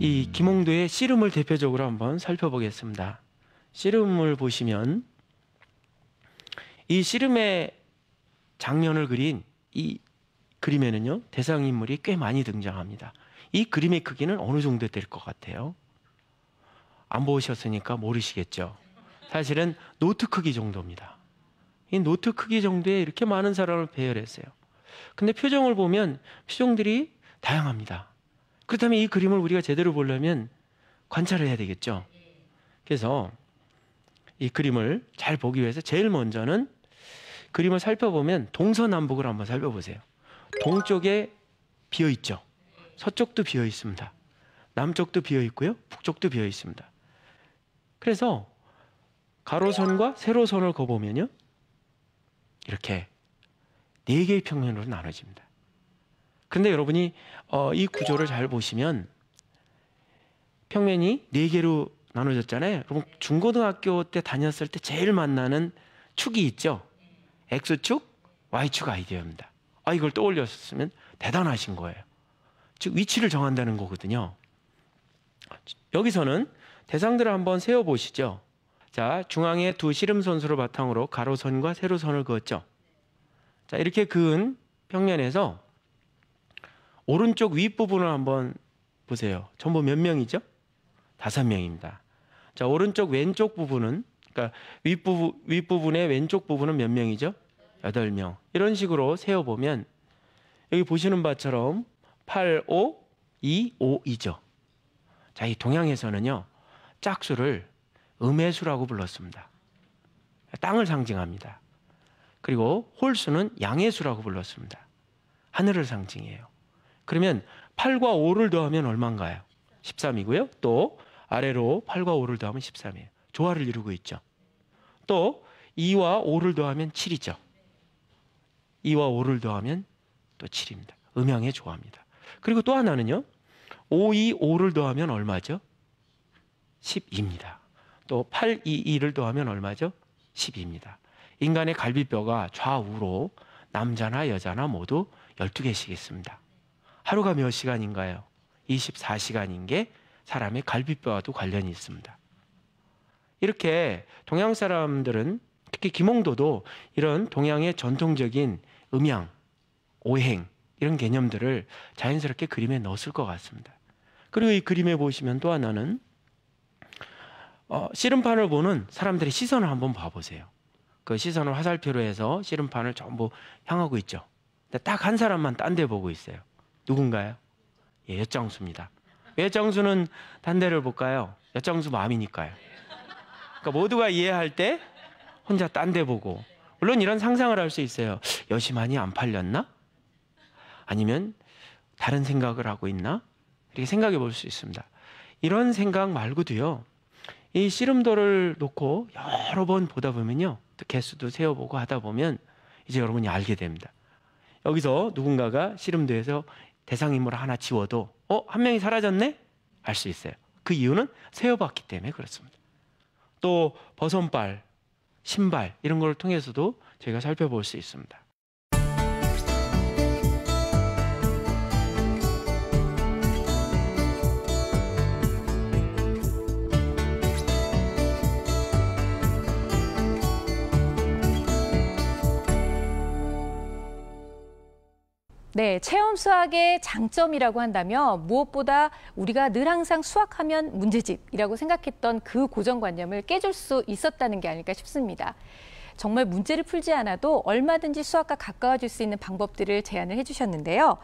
이 김홍도의 씨름을 대표적으로 한번 살펴보겠습니다. 씨름을 보시면 이 씨름의 장면을 그린 이 그림에는요 대상 인물이 꽤 많이 등장합니다. 이 그림의 크기는 어느 정도 될 것 같아요? 안 보셨으니까 모르시겠죠. 사실은 노트 크기 정도입니다. 이 노트 크기 정도에 이렇게 많은 사람을 배열했어요. 근데 표정을 보면 표정들이 다양합니다. 그렇다면 이 그림을 우리가 제대로 보려면 관찰을 해야 되겠죠. 그래서 이 그림을 잘 보기 위해서 제일 먼저는 그림을 살펴보면 동서남북을 한번 살펴보세요. 동쪽에 비어 있죠. 서쪽도 비어 있습니다. 남쪽도 비어 있고요. 북쪽도 비어 있습니다. 그래서 가로선과 세로선을 거보면요. 이렇게 네 개의 평면으로 나눠집니다. 그런데 여러분이 어, 이 구조를 잘 보시면 평면이 네 개로 나눠졌잖아요. 그럼 중고등학교 때 다녔을 때 제일 만나는 축이 있죠. X축, Y축 아이디어입니다. 아 이걸 떠올렸으면 대단하신 거예요. 즉 위치를 정한다는 거거든요. 여기서는 대상들을 한번 세어 보시죠. 자, 중앙에 두 시름 선수를 바탕으로 가로선과 세로선을 그었죠. 자, 이렇게 그은 평면에서 오른쪽 윗부분을 한번 보세요. 전부 몇 명이죠? 다섯 명입니다. 자, 오른쪽 왼쪽 부분은 그러니까 윗부분 윗부분의 왼쪽 부분은 몇 명이죠? 여덟 명. 이런 식으로 세어 보면 여기 보시는 바처럼 8 5 2 5이죠. 자, 이 동양에서는요. 짝수를 음해수라고 불렀습니다. 땅을 상징합니다. 그리고 홀수는 양해수라고 불렀습니다. 하늘을 상징해요. 그러면 8과 5를 더하면 얼마인가요? 13이고요. 또 아래로 8과 5를 더하면 13이에요. 조화를 이루고 있죠. 또 2와 5를 더하면 7이죠. 2와 5를 더하면 또 7입니다. 음양의 조화입니다. 그리고 또 하나는요. 5, 2, 5를 더하면 얼마죠? 12입니다. 또 8, 2, 2를 더하면 얼마죠? 12입니다. 인간의 갈비뼈가 좌우로 남자나 여자나 모두 12개씩 있습니다. 하루가 몇 시간인가요? 24시간인 게 사람의 갈비뼈와도 관련이 있습니다. 이렇게 동양 사람들은 특히 김홍도도 이런 동양의 전통적인 음양, 오행 이런 개념들을 자연스럽게 그림에 넣었을 것 같습니다. 그리고 이 그림에 보시면 또 하나는 어, 씨름판을 보는 사람들의 시선을 한번 봐보세요. 그 시선을 화살표로 해서 씨름판을 전부 향하고 있죠. 딱 한 사람만 딴 데 보고 있어요. 누군가요? 예, 엿장수입니다. 왜 예, 장수는 딴 데를 볼까요? 엿장수 마음이니까요. 그러니까 모두가 이해할 때 혼자 딴 데 보고 물론 이런 상상을 할 수 있어요. 엿이 많이 안 팔렸나? 아니면 다른 생각을 하고 있나? 이렇게 생각해 볼 수 있습니다. 이런 생각 말고도요. 이 씨름도를 놓고 여러 번 보다 보면요. 또 개수도 세어보고 하다 보면 이제 여러분이 알게 됩니다. 여기서 누군가가 씨름도에서 대상 인물 하나 지워도 어, 한 명이 사라졌네? 알 수 있어요. 그 이유는 세어봤기 때문에 그렇습니다. 또 버선발, 신발 이런 걸 통해서도 저희가 살펴볼 수 있습니다. 네, 체험 수학의 장점이라고 한다면 무엇보다 우리가 늘 항상 수학하면 문제집이라고 생각했던 그 고정관념을 깨줄 수 있었다는 게 아닐까 싶습니다. 정말 문제를 풀지 않아도 얼마든지 수학과 가까워질 수 있는 방법들을 제안을 해주셨는데요.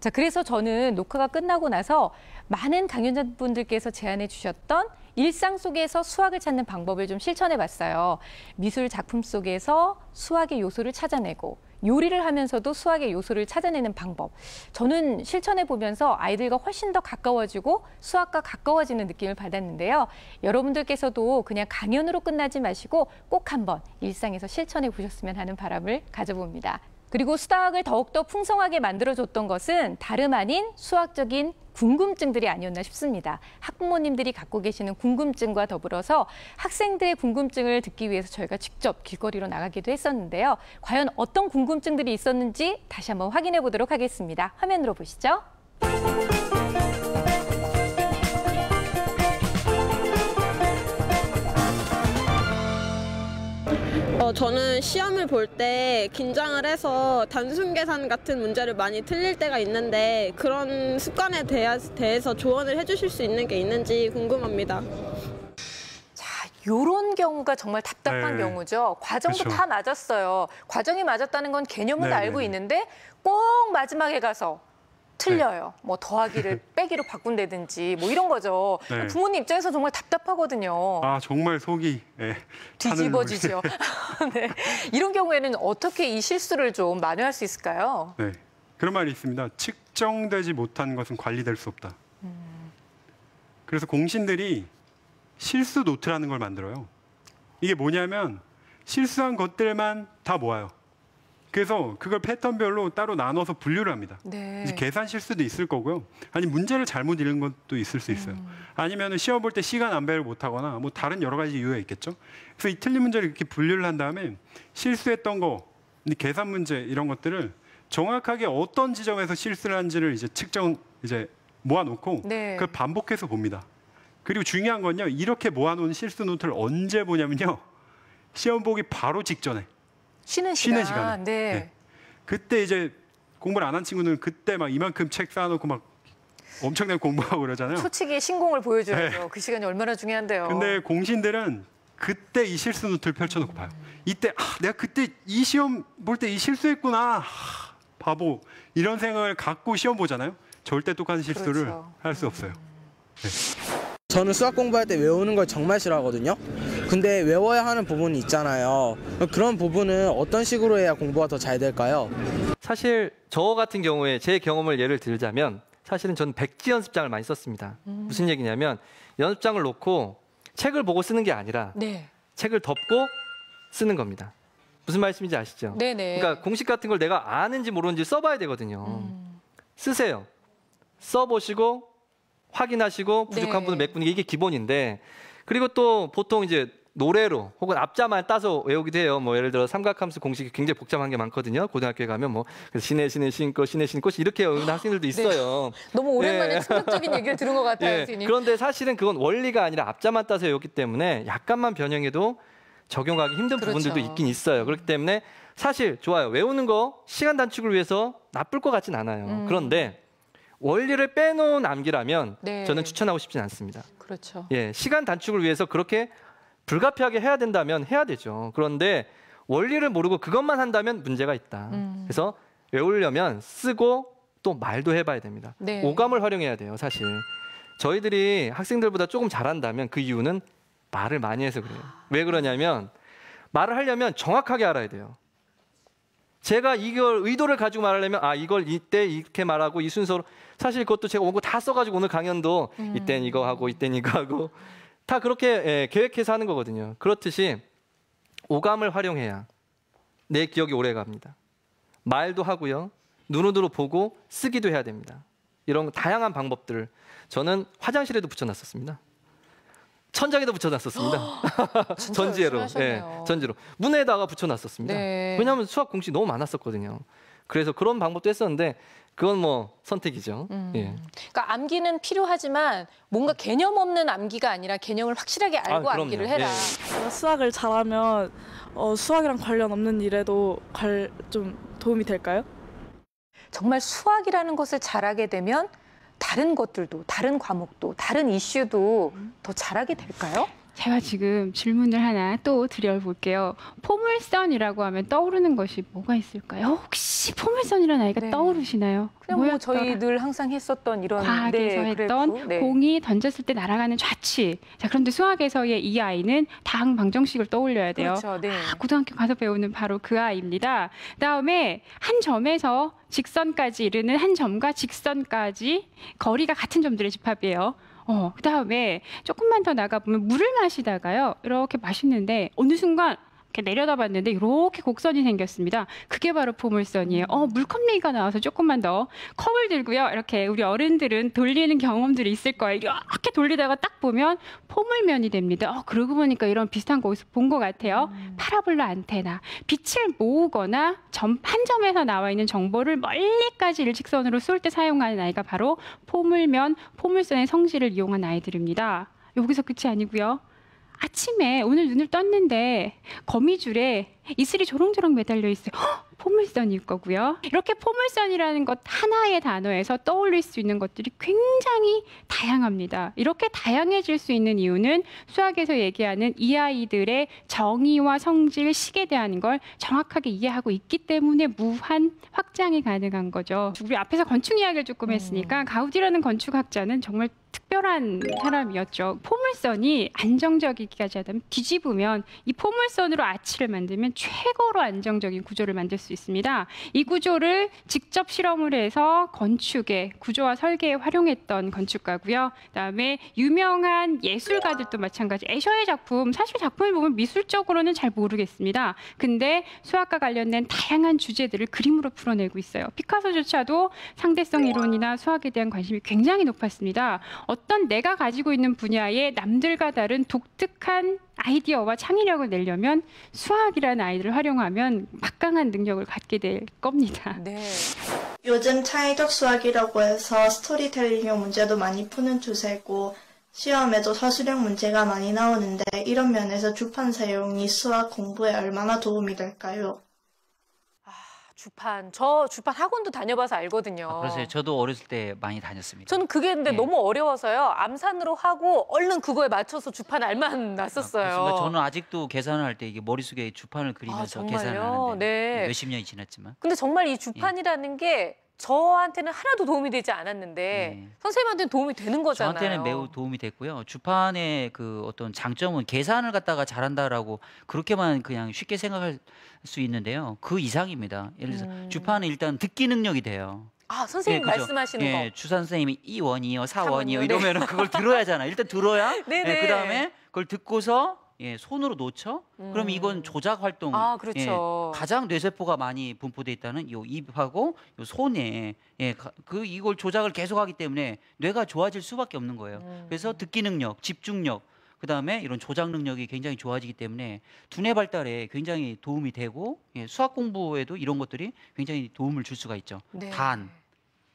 자, 그래서 저는 녹화가 끝나고 나서 많은 강연자분들께서 제안해 주셨던 일상 속에서 수학을 찾는 방법을 좀 실천해 봤어요. 미술 작품 속에서 수학의 요소를 찾아내고 요리를 하면서도 수학의 요소를 찾아내는 방법. 저는 실천해 보면서 아이들과 훨씬 더 가까워지고 수학과 가까워지는 느낌을 받았는데요. 여러분들께서도 그냥 강연으로 끝나지 마시고 꼭 한번 일상에서 실천해 보셨으면 하는 바람을 가져봅니다. 그리고 수학을 더욱더 풍성하게 만들어줬던 것은 다름 아닌 수학적인 궁금증들이 아니었나 싶습니다. 학부모님들이 갖고 계시는 궁금증과 더불어서 학생들의 궁금증을 듣기 위해서 저희가 직접 길거리로 나가기도 했었는데요. 과연 어떤 궁금증들이 있었는지 다시 한번 확인해 보도록 하겠습니다. 화면으로 보시죠. 저는 시험을 볼 때 긴장을 해서 단순 계산 같은 문제를 많이 틀릴 때가 있는데 그런 습관에 대해서 조언을 해주실 수 있는 게 있는지 궁금합니다. 요런 경우가 정말 답답한 네. 경우죠. 과정도 그쵸. 다 맞았어요. 과정이 맞았다는 건 개념은 네, 네. 알고 있는데 꼭 마지막에 가서 틀려요. 네. 뭐 더하기를 빼기로 바꾼다든지 뭐 이런 거죠. 네. 부모님 입장에서 정말 답답하거든요. 아 정말 속이 네, 뒤집어지죠. 네. 이런 경우에는 어떻게 이 실수를 좀 만회할 수 있을까요? 네. 그런 말이 있습니다. 측정되지 못한 것은 관리될 수 없다. 음. 그래서 공신들이 실수 노트라는 걸 만들어요. 이게 뭐냐면 실수한 것들만 다 모아요. 그래서 그걸 패턴별로 따로 나눠서 분류를 합니다. 네. 계산 실수도 있을 거고요. 아니 문제를 잘못 읽은 것도 있을 수 있어요. 음. 아니면 시험 볼 때 시간 안배를 못하거나 뭐 다른 여러 가지 이유가 있겠죠. 그래서 이 틀린 문제를 이렇게 분류를 한 다음에 실수했던 거, 계산 문제 이런 것들을 정확하게 어떤 지점에서 실수를 한지를 이제 측정 이제 모아놓고 네. 그걸 반복해서 봅니다. 그리고 중요한 건요 이렇게 모아놓은 실수 노트를 언제 보냐면요 시험 보기 바로 직전에 쉬는 시간. 쉬는 시간. 네. 네. 그때 이제 공부를 안 한 친구는 그때 막 이만큼 책 쌓아놓고 막 엄청난 공부하고 그러잖아요. 초치기 신공을 보여줘야죠. 네. 그 시간이 얼마나 중요한데요. 근데 공신들은 그때 이 실수 노트 펼쳐놓고 봐요. 이때 아, 내가 그때 이 시험 볼 때 이 실수했구나. 아, 바보. 이런 생각을 갖고 시험 보잖아요. 절대 똑같은 실수를 그렇죠. 할수 없어요. 네. 저는 수학 공부할 때 외우는 걸 정말 싫어하거든요. 근데 외워야 하는 부분이 있잖아요. 그런 부분은 어떤 식으로 해야 공부가 더 잘 될까요? 사실 저 같은 경우에 제 경험을 예를 들자면 사실은 저는 백지 연습장을 많이 썼습니다. 음. 무슨 얘기냐면 연습장을 놓고 책을 보고 쓰는 게 아니라 네. 책을 덮고 쓰는 겁니다. 무슨 말씀인지 아시죠? 네네. 네. 그러니까 공식 같은 걸 내가 아는지 모르는지 써봐야 되거든요. 음. 쓰세요. 써보시고 확인하시고 네. 부족한 네. 분을 메꾸는 게 이게 기본인데 그리고 또 보통 이제 노래로 혹은 앞자만 따서 외우기도 해요. 뭐 예를 들어 삼각함수 공식이 굉장히 복잡한 게 많거든요. 고등학교에 가면 뭐 신의 신의 신꽃 신의 신꽃 이렇게 외우는 아, 학생들도 네. 있어요. 네. 너무 오랜만에 네. 충격적인 얘기를 들은 것 같아요, 네. 그런데 사실은 그건 원리가 아니라 앞자만 따서 외웠기 때문에 약간만 변형해도 적용하기 힘든 그렇죠. 부분들도 있긴 있어요. 그렇기 때문에 사실 좋아요. 외우는 거 시간 단축을 위해서 나쁠 것 같진 않아요. 음. 그런데 원리를 빼놓은 암기라면 네. 저는 추천하고 싶진 않습니다. 그렇죠. 예, 시간 단축을 위해서 그렇게 불가피하게 해야 된다면 해야 되죠. 그런데 원리를 모르고 그것만 한다면 문제가 있다. 음. 그래서 외우려면 쓰고 또 말도 해봐야 됩니다. 네. 오감을 활용해야 돼요, 사실. 저희들이 학생들보다 조금 잘한다면 그 이유는 말을 많이 해서 그래요. 왜 그러냐면 말을 하려면 정확하게 알아야 돼요. 제가 이걸 의도를 가지고 말하려면 아 이걸 이때 이렇게 말하고 이 순서로 사실 그것도 제가 원고 다 써가지고 오늘 강연도 음. 이땐 이거 하고 이땐 이거 하고 다 그렇게 예, 계획해서 하는 거거든요. 그렇듯이 오감을 활용해야 내 기억이 오래 갑니다. 말도 하고요. 눈으로 보고 쓰기도 해야 됩니다. 이런 다양한 방법들 저는 화장실에도 붙여놨었습니다. 천장에도 붙여놨었습니다. 전지로 예, 전지로 문에다가 붙여놨었습니다. 네. 왜냐하면 수학 공식 너무 많았었거든요. 그래서 그런 방법도 했었는데 그건 뭐 선택이죠. 음. 예. 그러니까 암기는 필요하지만 뭔가 개념 없는 암기가 아니라 개념을 확실하게 알고 아, 암기를 해라. 예. 어, 수학을 잘하면 어, 수학이랑 관련 없는 일에도 갈, 좀 도움이 될까요? 정말 수학이라는 것을 잘하게 되면 다른 것들도 다른 과목도 다른 이슈도 더 잘하게 될까요? 제가 지금 질문을 하나 또 드려볼게요. 포물선이라고 하면 떠오르는 것이 뭐가 있을까요? 혹시 포물선이라는 아이가 네. 떠오르시나요? 그냥 뭐 저희 늘 항상 했었던 이런 과학에서 네, 했던 네. 공이 던졌을 때 날아가는 좌치. 자 그런데 수학에서의 이 아이는 다항 방정식을 떠올려야 돼요. 그렇죠, 네. 아, 고등학교 가서 배우는 바로 그 아이입니다. 그다음에 한 점에서 직선까지 이르는 한 점과 직선까지 거리가 같은 점들의 집합이에요. 어, 그다음에 조금만 더 나가 보면 물을 마시다가요. 이렇게 마시는데 어느 순간 이렇게 내려다봤는데 이렇게 곡선이 생겼습니다. 그게 바로 포물선이에요. 어, 물컵레이가 나와서 조금만 더 컵을 들고요. 이렇게 우리 어른들은 돌리는 경험들이 있을 거예요. 이렇게 돌리다가 딱 보면 포물면이 됩니다. 어, 그러고 보니까 이런 비슷한 거 어디서 본 것 같아요. 음. 파라볼라 안테나. 빛을 모으거나 점, 한 점에서 나와 있는 정보를 멀리까지 일직선으로 쏠 때 사용하는 아이가 바로 포물면, 포물선의 성질을 이용한 아이들입니다. 여기서 끝이 아니고요. 아침에 오늘 눈을 떴는데 거미줄에 이슬이 조롱조롱 매달려 있어요. 허! 포물선일 거고요. 이렇게 포물선이라는 것 하나의 단어에서 떠올릴 수 있는 것들이 굉장히 다양합니다. 이렇게 다양해질 수 있는 이유는 수학에서 얘기하는 이 아이들의 정의와 성질, 식에 대한 걸 정확하게 이해하고 있기 때문에 무한 확장이 가능한 거죠. 우리 앞에서 건축 이야기를 조금 음. 했으니까 가우디라는 건축학자는 정말 특별한 사람이었죠. 포물선이 안정적이기까지 하다면 뒤집으면 이 포물선으로 아치를 만들면 있는 최고로 안정적인 구조를 만들 수 있습니다. 이 구조를 직접 실험을 해서 건축의 구조와 설계에 활용했던 건축가고요. 그다음에 유명한 예술가들도 마찬가지. 애셔의 작품 사실 작품을 보면 미술적으로는 잘 모르겠습니다. 근데 수학과 관련된 다양한 주제들을 그림으로 풀어내고 있어요. 피카소조차도 상대성 이론이나 수학에 대한 관심이 굉장히 높았습니다. 어떤 내가 가지고 있는 분야에 남들과 다른 독특한 아이디어와 창의력을 내려면 수학이라는 아이들을 활용하면 막강한 능력을 갖게 될 겁니다. 네. 요즘 창의적 수학이라고 해서 스토리텔링의 문제도 많이 푸는 추세고 시험에도 서술형 문제가 많이 나오는데 이런 면에서 주판 사용이 수학 공부에 얼마나 도움이 될까요? 주판 저 주판 학원도 다녀봐서 알거든요. 아, 그러세요? 저도 어렸을 때 많이 다녔습니다. 저는 그게 근데 예. 너무 어려워서요. 암산으로 하고 얼른 그거에 맞춰서 주판 알만 아, 났었어요. 아, 저는 아직도 계산을 할때 이게 머릿속에 주판을 그리면서 아, 계산을 하는데 네. 예, 몇십 년이 지났지만. 근데 정말 이 예. 주판이라는 예. 게 저한테는 하나도 도움이 되지 않았는데 네. 선생님한테는 도움이 되는 거잖아요. 저한테는 매우 도움이 됐고요. 주판의 그 어떤 장점은 계산을 갖다가 잘한다라고 그렇게만 그냥 쉽게 생각할 수 있는데요. 그 이상입니다. 예를 들어서 음. 주판은 일단 듣기 능력이 돼요. 아 선생님 네, 말씀하시는 네, 거. 주산 선생님이 이원이요사원이요 네. 이러면 은 그걸 들어야잖아. 일단 들어야 네, 예, 네, 그다음에 그걸 듣고서 예, 손으로 놓쳐? 음. 그럼 이건 음. 조작 활동. 아, 그렇죠. 예, 가장 뇌세포가 많이 분포돼 있다는 요 입하고 요 손에 예, 그 이걸 조작을 계속하기 때문에 뇌가 좋아질 수밖에 없는 거예요. 음. 그래서 듣기 능력, 집중력, 그 다음에 이런 조작 능력이 굉장히 좋아지기 때문에 두뇌 발달에 굉장히 도움이 되고 예, 수학 공부에도 이런 것들이 굉장히 도움을 줄 수가 있죠. 네. 단,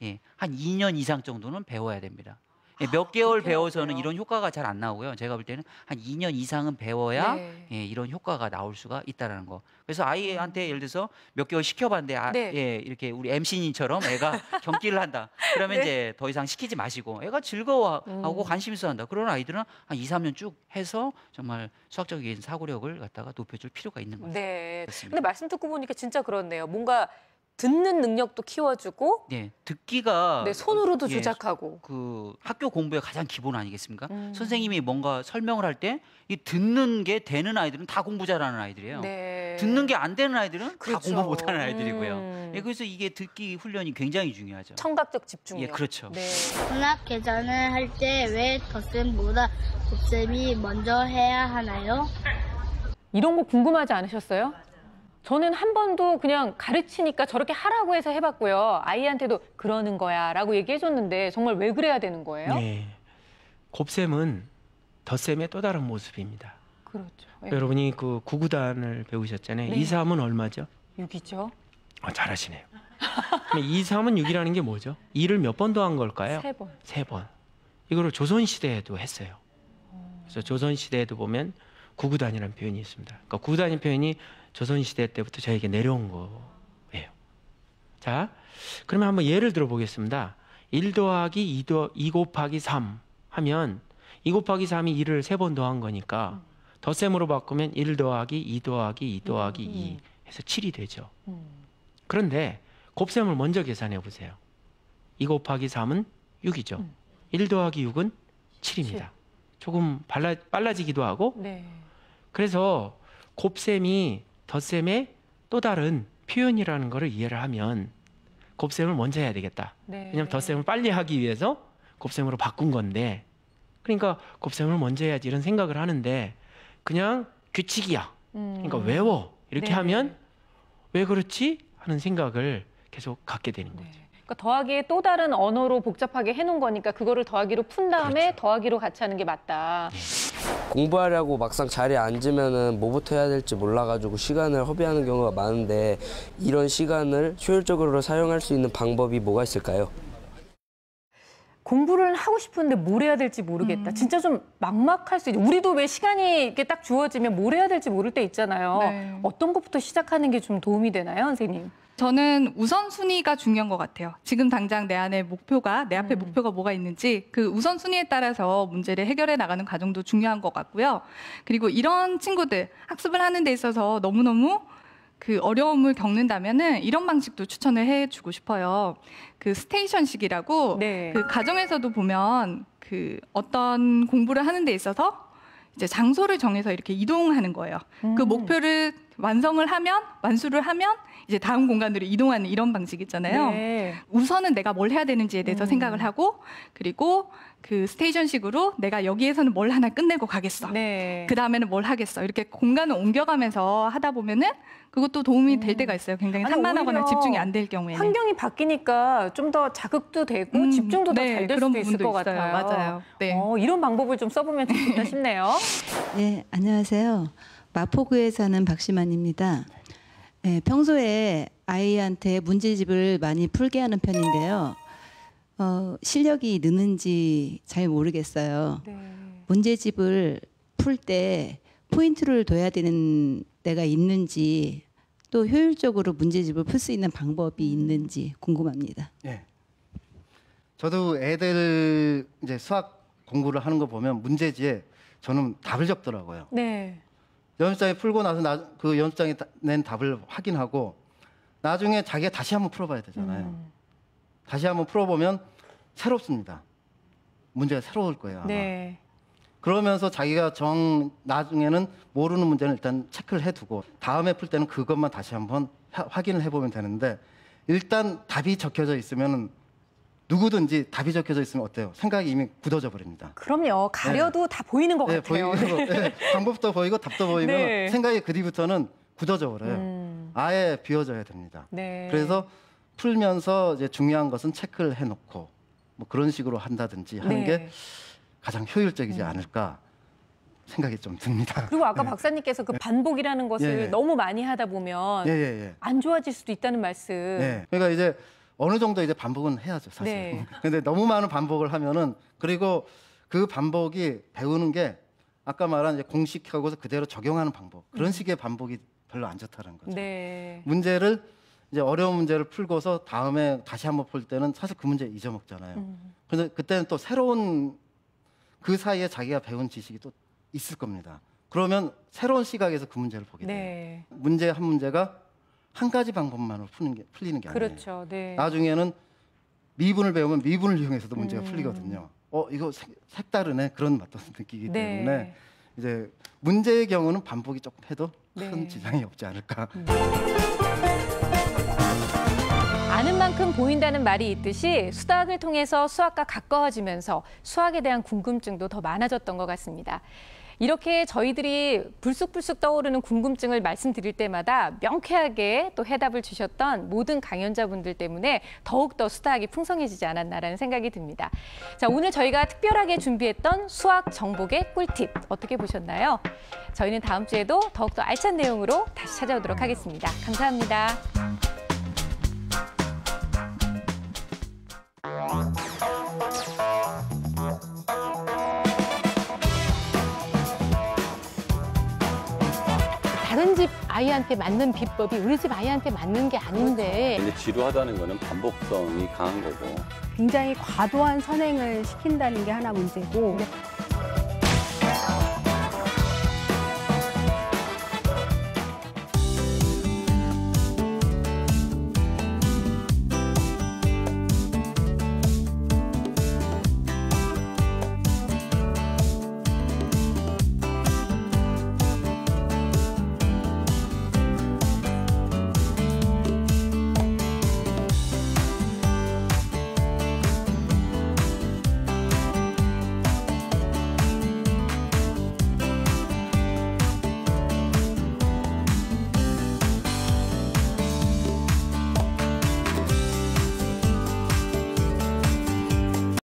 예, 한 2년 이상 정도는 배워야 됩니다. 예, 몇 개월 배워서는 이런 효과가 잘 안 나오고요. 제가 볼 때는 한 2년 이상은 배워야 네. 예, 이런 효과가 나올 수가 있다라는 거. 그래서 아이한테 음. 예를 들어서 몇 개월 시켜봤는데 아, 네. 예, 이렇게 우리 MC님처럼 애가 경기를 한다. 그러면 네. 이제 더 이상 시키지 마시고 애가 즐거워하고 음. 관심 있어한다. 그런 아이들은 한 2, 3년 쭉 해서 정말 수학적인 사고력을 갖다가 높여줄 필요가 있는 거죠. 네. 그렇 근데 말씀 듣고 보니까 진짜 그렇네요. 뭔가 듣는 능력도 키워주고 네, 듣기가 네, 손으로도 예, 조작하고 그 학교 공부의 가장 기본 아니겠습니까? 음. 선생님이 뭔가 설명을 할 때 이 듣는 게 되는 아이들은 다 공부 잘하는 아이들이에요. 네. 듣는 게 안 되는 아이들은 그렇죠. 다 공부 못하는 아이들이고요. 음. 예, 그래서 이게 듣기 훈련이 굉장히 중요하죠. 청각적 집중력. 이 예, 그렇죠. 네. 수학 계산을 할 때 왜 덧셈보다 곱셈이 먼저 해야 하나요? 이런 거 궁금하지 않으셨어요? 저는 한 번도 그냥 가르치니까 저렇게 하라고 해서 해봤고요. 아이한테도 그러는 거야 라고 얘기해줬는데 정말 왜 그래야 되는 거예요? 네. 곱셈은 덧셈의 또 다른 모습입니다. 그렇죠. 예. 여러분이 그 구구단을 배우셨잖아요. 네. 2, 3은 얼마죠? 6이죠. 아, 잘하시네요. 2, 3은 6이라는 게 뭐죠? 2를 몇 번 더 한 걸까요? 세 번. 세 번. 이거를 조선시대에도 했어요. 어. 그래서 조선시대에도 보면 구구단이라는 표현이 있습니다. 그러니까 구구단이 라는 표현이 조선시대 때부터 저에게 내려온 거예요. 자, 그러면 한번 예를 들어 보겠습니다. 1 더하기 2, 더, 2 곱하기 3 하면 2 곱하기 3이 1을 3번 더한 거니까 덧셈으로 바꾸면 1 더하기 2 더하기 2 더하기 2 해서 7이 되죠. 그런데 곱셈을 먼저 계산해 보세요. 2 곱하기 3은 6이죠. 1 더하기 6은 7입니다. 조금 빨라, 빨라지기도 하고 네. 그래서 곱셈이 덧셈의 또 다른 표현이라는 것을 이해를 하면 곱셈을 먼저 해야 되겠다. 네. 왜냐하면 네. 덧셈을 빨리 하기 위해서 곱셈으로 바꾼 건데 그러니까 곱셈을 먼저 해야지 이런 생각을 하는데 그냥 규칙이야. 그러니까 음. 외워 이렇게 네, 네. 하면 왜 그렇지 하는 생각을 계속 갖게 되는 네. 거죠. 그러니까 더하기에 또 다른 언어로 복잡하게 해놓은 거니까 그거를 더하기로 푼 다음에 그렇죠. 더하기로 같이 하는 게 맞다. 공부하려고 막상 자리에 앉으면은 뭐부터 해야 될지 몰라가지고 시간을 허비하는 경우가 많은데 이런 시간을 효율적으로 사용할 수 있는 방법이 뭐가 있을까요? 공부를 하고 싶은데 뭘 해야 될지 모르겠다. 음. 진짜 좀 막막할 수 있죠. 우리도 왜 시간이 이렇게 딱 주어지면 뭘 해야 될지 모를 때 있잖아요. 네. 어떤 것부터 시작하는 게 좀 도움이 되나요, 선생님? 저는 우선순위가 중요한 것 같아요. 지금 당장 내 안에 목표가, 내 앞에 음. 목표가 뭐가 있는지 그 우선순위에 따라서 문제를 해결해 나가는 과정도 중요한 것 같고요. 그리고 이런 친구들, 학습을 하는 데 있어서 너무너무 그 어려움을 겪는다면은 이런 방식도 추천을 해 주고 싶어요. 그 스테이션식이라고 네. 그 가정에서도 보면 그 어떤 공부를 하는 데 있어서 이제 장소를 정해서 이렇게 이동하는 거예요. 그 음. 그 목표를 완성을 하면 완수를 하면 이제 다음 공간으로 이동하는 이런 방식 있잖아요. 네. 우선은 내가 뭘 해야 되는지에 대해서 음. 생각을 하고 그리고 그 스테이션식으로 내가 여기에서는 뭘 하나 끝내고 가겠어. 네. 그 다음에는 뭘 하겠어. 이렇게 공간을 옮겨가면서 하다 보면은 그것도 도움이 될 음. 때가 있어요. 굉장히 산만하거나 집중이 안 될 경우에 환경이 바뀌니까 좀 더 자극도 되고 음. 집중도 더 잘될 네, 수도 있을 것 있어요. 같아요. 맞아요. 네. 어, 이런 방법을 좀 써보면 좋겠다 싶네요. 네, 안녕하세요. 마포구에 사는 박시만입니다. 네, 평소에 아이한테 문제집을 많이 풀게 하는 편인데요. 어, 실력이 느는지 잘 모르겠어요. 네. 문제집을 풀 때 포인트를 둬야 되는 때가 있는지 또 효율적으로 문제집을 풀 수 있는 방법이 있는지 궁금합니다. 네. 저도 애들 이제 수학 공부를 하는 거 보면 문제지에 저는 답을 적더라고요. 네. 연습장에 풀고 나서 나, 그 연습장에 낸 답을 확인하고 나중에 자기가 다시 한번 풀어봐야 되잖아요. 음. 다시 한번 풀어보면 새롭습니다. 문제가 새로울 거예요. 아마. 네. 그러면서 자기가 정 나중에는 모르는 문제는 일단 체크를 해두고 다음에 풀 때는 그것만 다시 한번 확인을 해보면 되는데 일단 답이 적혀져 있으면 누구든지 답이 적혀져 있으면 어때요? 생각이 이미 굳어져 버립니다. 그럼요. 가려도 네. 다 보이는 것 네, 같아요. 보이는 거, 네. 네. 방법도 보이고 답도 보이면 네. 생각이 그 뒤부터는 굳어져 버려요. 음. 아예 비워져야 됩니다. 네. 그래서 풀면서 이제 중요한 것은 체크를 해놓고 뭐 그런 식으로 한다든지 하는 네. 게 가장 효율적이지 음. 않을까 생각이 좀 듭니다. 그리고 아까 네. 박사님께서 그 반복이라는 것을 예, 예, 너무 많이 하다 보면 예, 예, 예. 안 좋아질 수도 있다는 말씀. 그러니까 이제 어느 정도 이제 반복은 해야죠 사실. 네. 근데 너무 많은 반복을 하면은 그리고 그 반복이 배우는 게 아까 말한 이제 공식하고서 그대로 적용하는 방법 그런 음. 식의 반복이 별로 안 좋다는 거죠. 네. 문제를 이제 어려운 문제를 풀고서 다음에 다시 한번 풀 때는 사실 그 문제 잊어먹잖아요. 음. 근데 그때는 또 새로운 그 사이에 자기가 배운 지식이 또 있을 겁니다. 그러면 새로운 시각에서 그 문제를 보게 네. 돼요. 네. 문제 한 문제가 한 가지 방법만으로 푸는 게 풀리는 게 아니에요. 그렇죠. 네. 나중에는 미분을 배우면 미분을 이용해서도 문제가 음. 풀리거든요. 어 이거 색, 색다르네 그런 맛도 느끼기 네. 때문에 이제 문제의 경우는 반복이 조금 해도 네. 큰 지장이 없지 않을까. 음. 아는 만큼 보인다는 말이 있듯이 수학을 통해서 수학과 가까워지면서 수학에 대한 궁금증도 더 많아졌던 것 같습니다. 이렇게 저희들이 불쑥불쑥 떠오르는 궁금증을 말씀드릴 때마다 명쾌하게 또 해답을 주셨던 모든 강연자분들 때문에 더욱더 수다하기 풍성해지지 않았나라는 생각이 듭니다. 자, 오늘 저희가 특별하게 준비했던 수학 정복의 꿀팁 어떻게 보셨나요? 저희는 다음 주에도 더욱더 알찬 내용으로 다시 찾아오도록 하겠습니다. 감사합니다. 다른 집 아이한테 맞는 비법이 우리 집 아이한테 맞는 게 아닌데 그렇죠. 근데 지루하다는 거는 반복성이 강한 거고 굉장히 과도한 선행을 시킨다는 게 하나 문제고 네.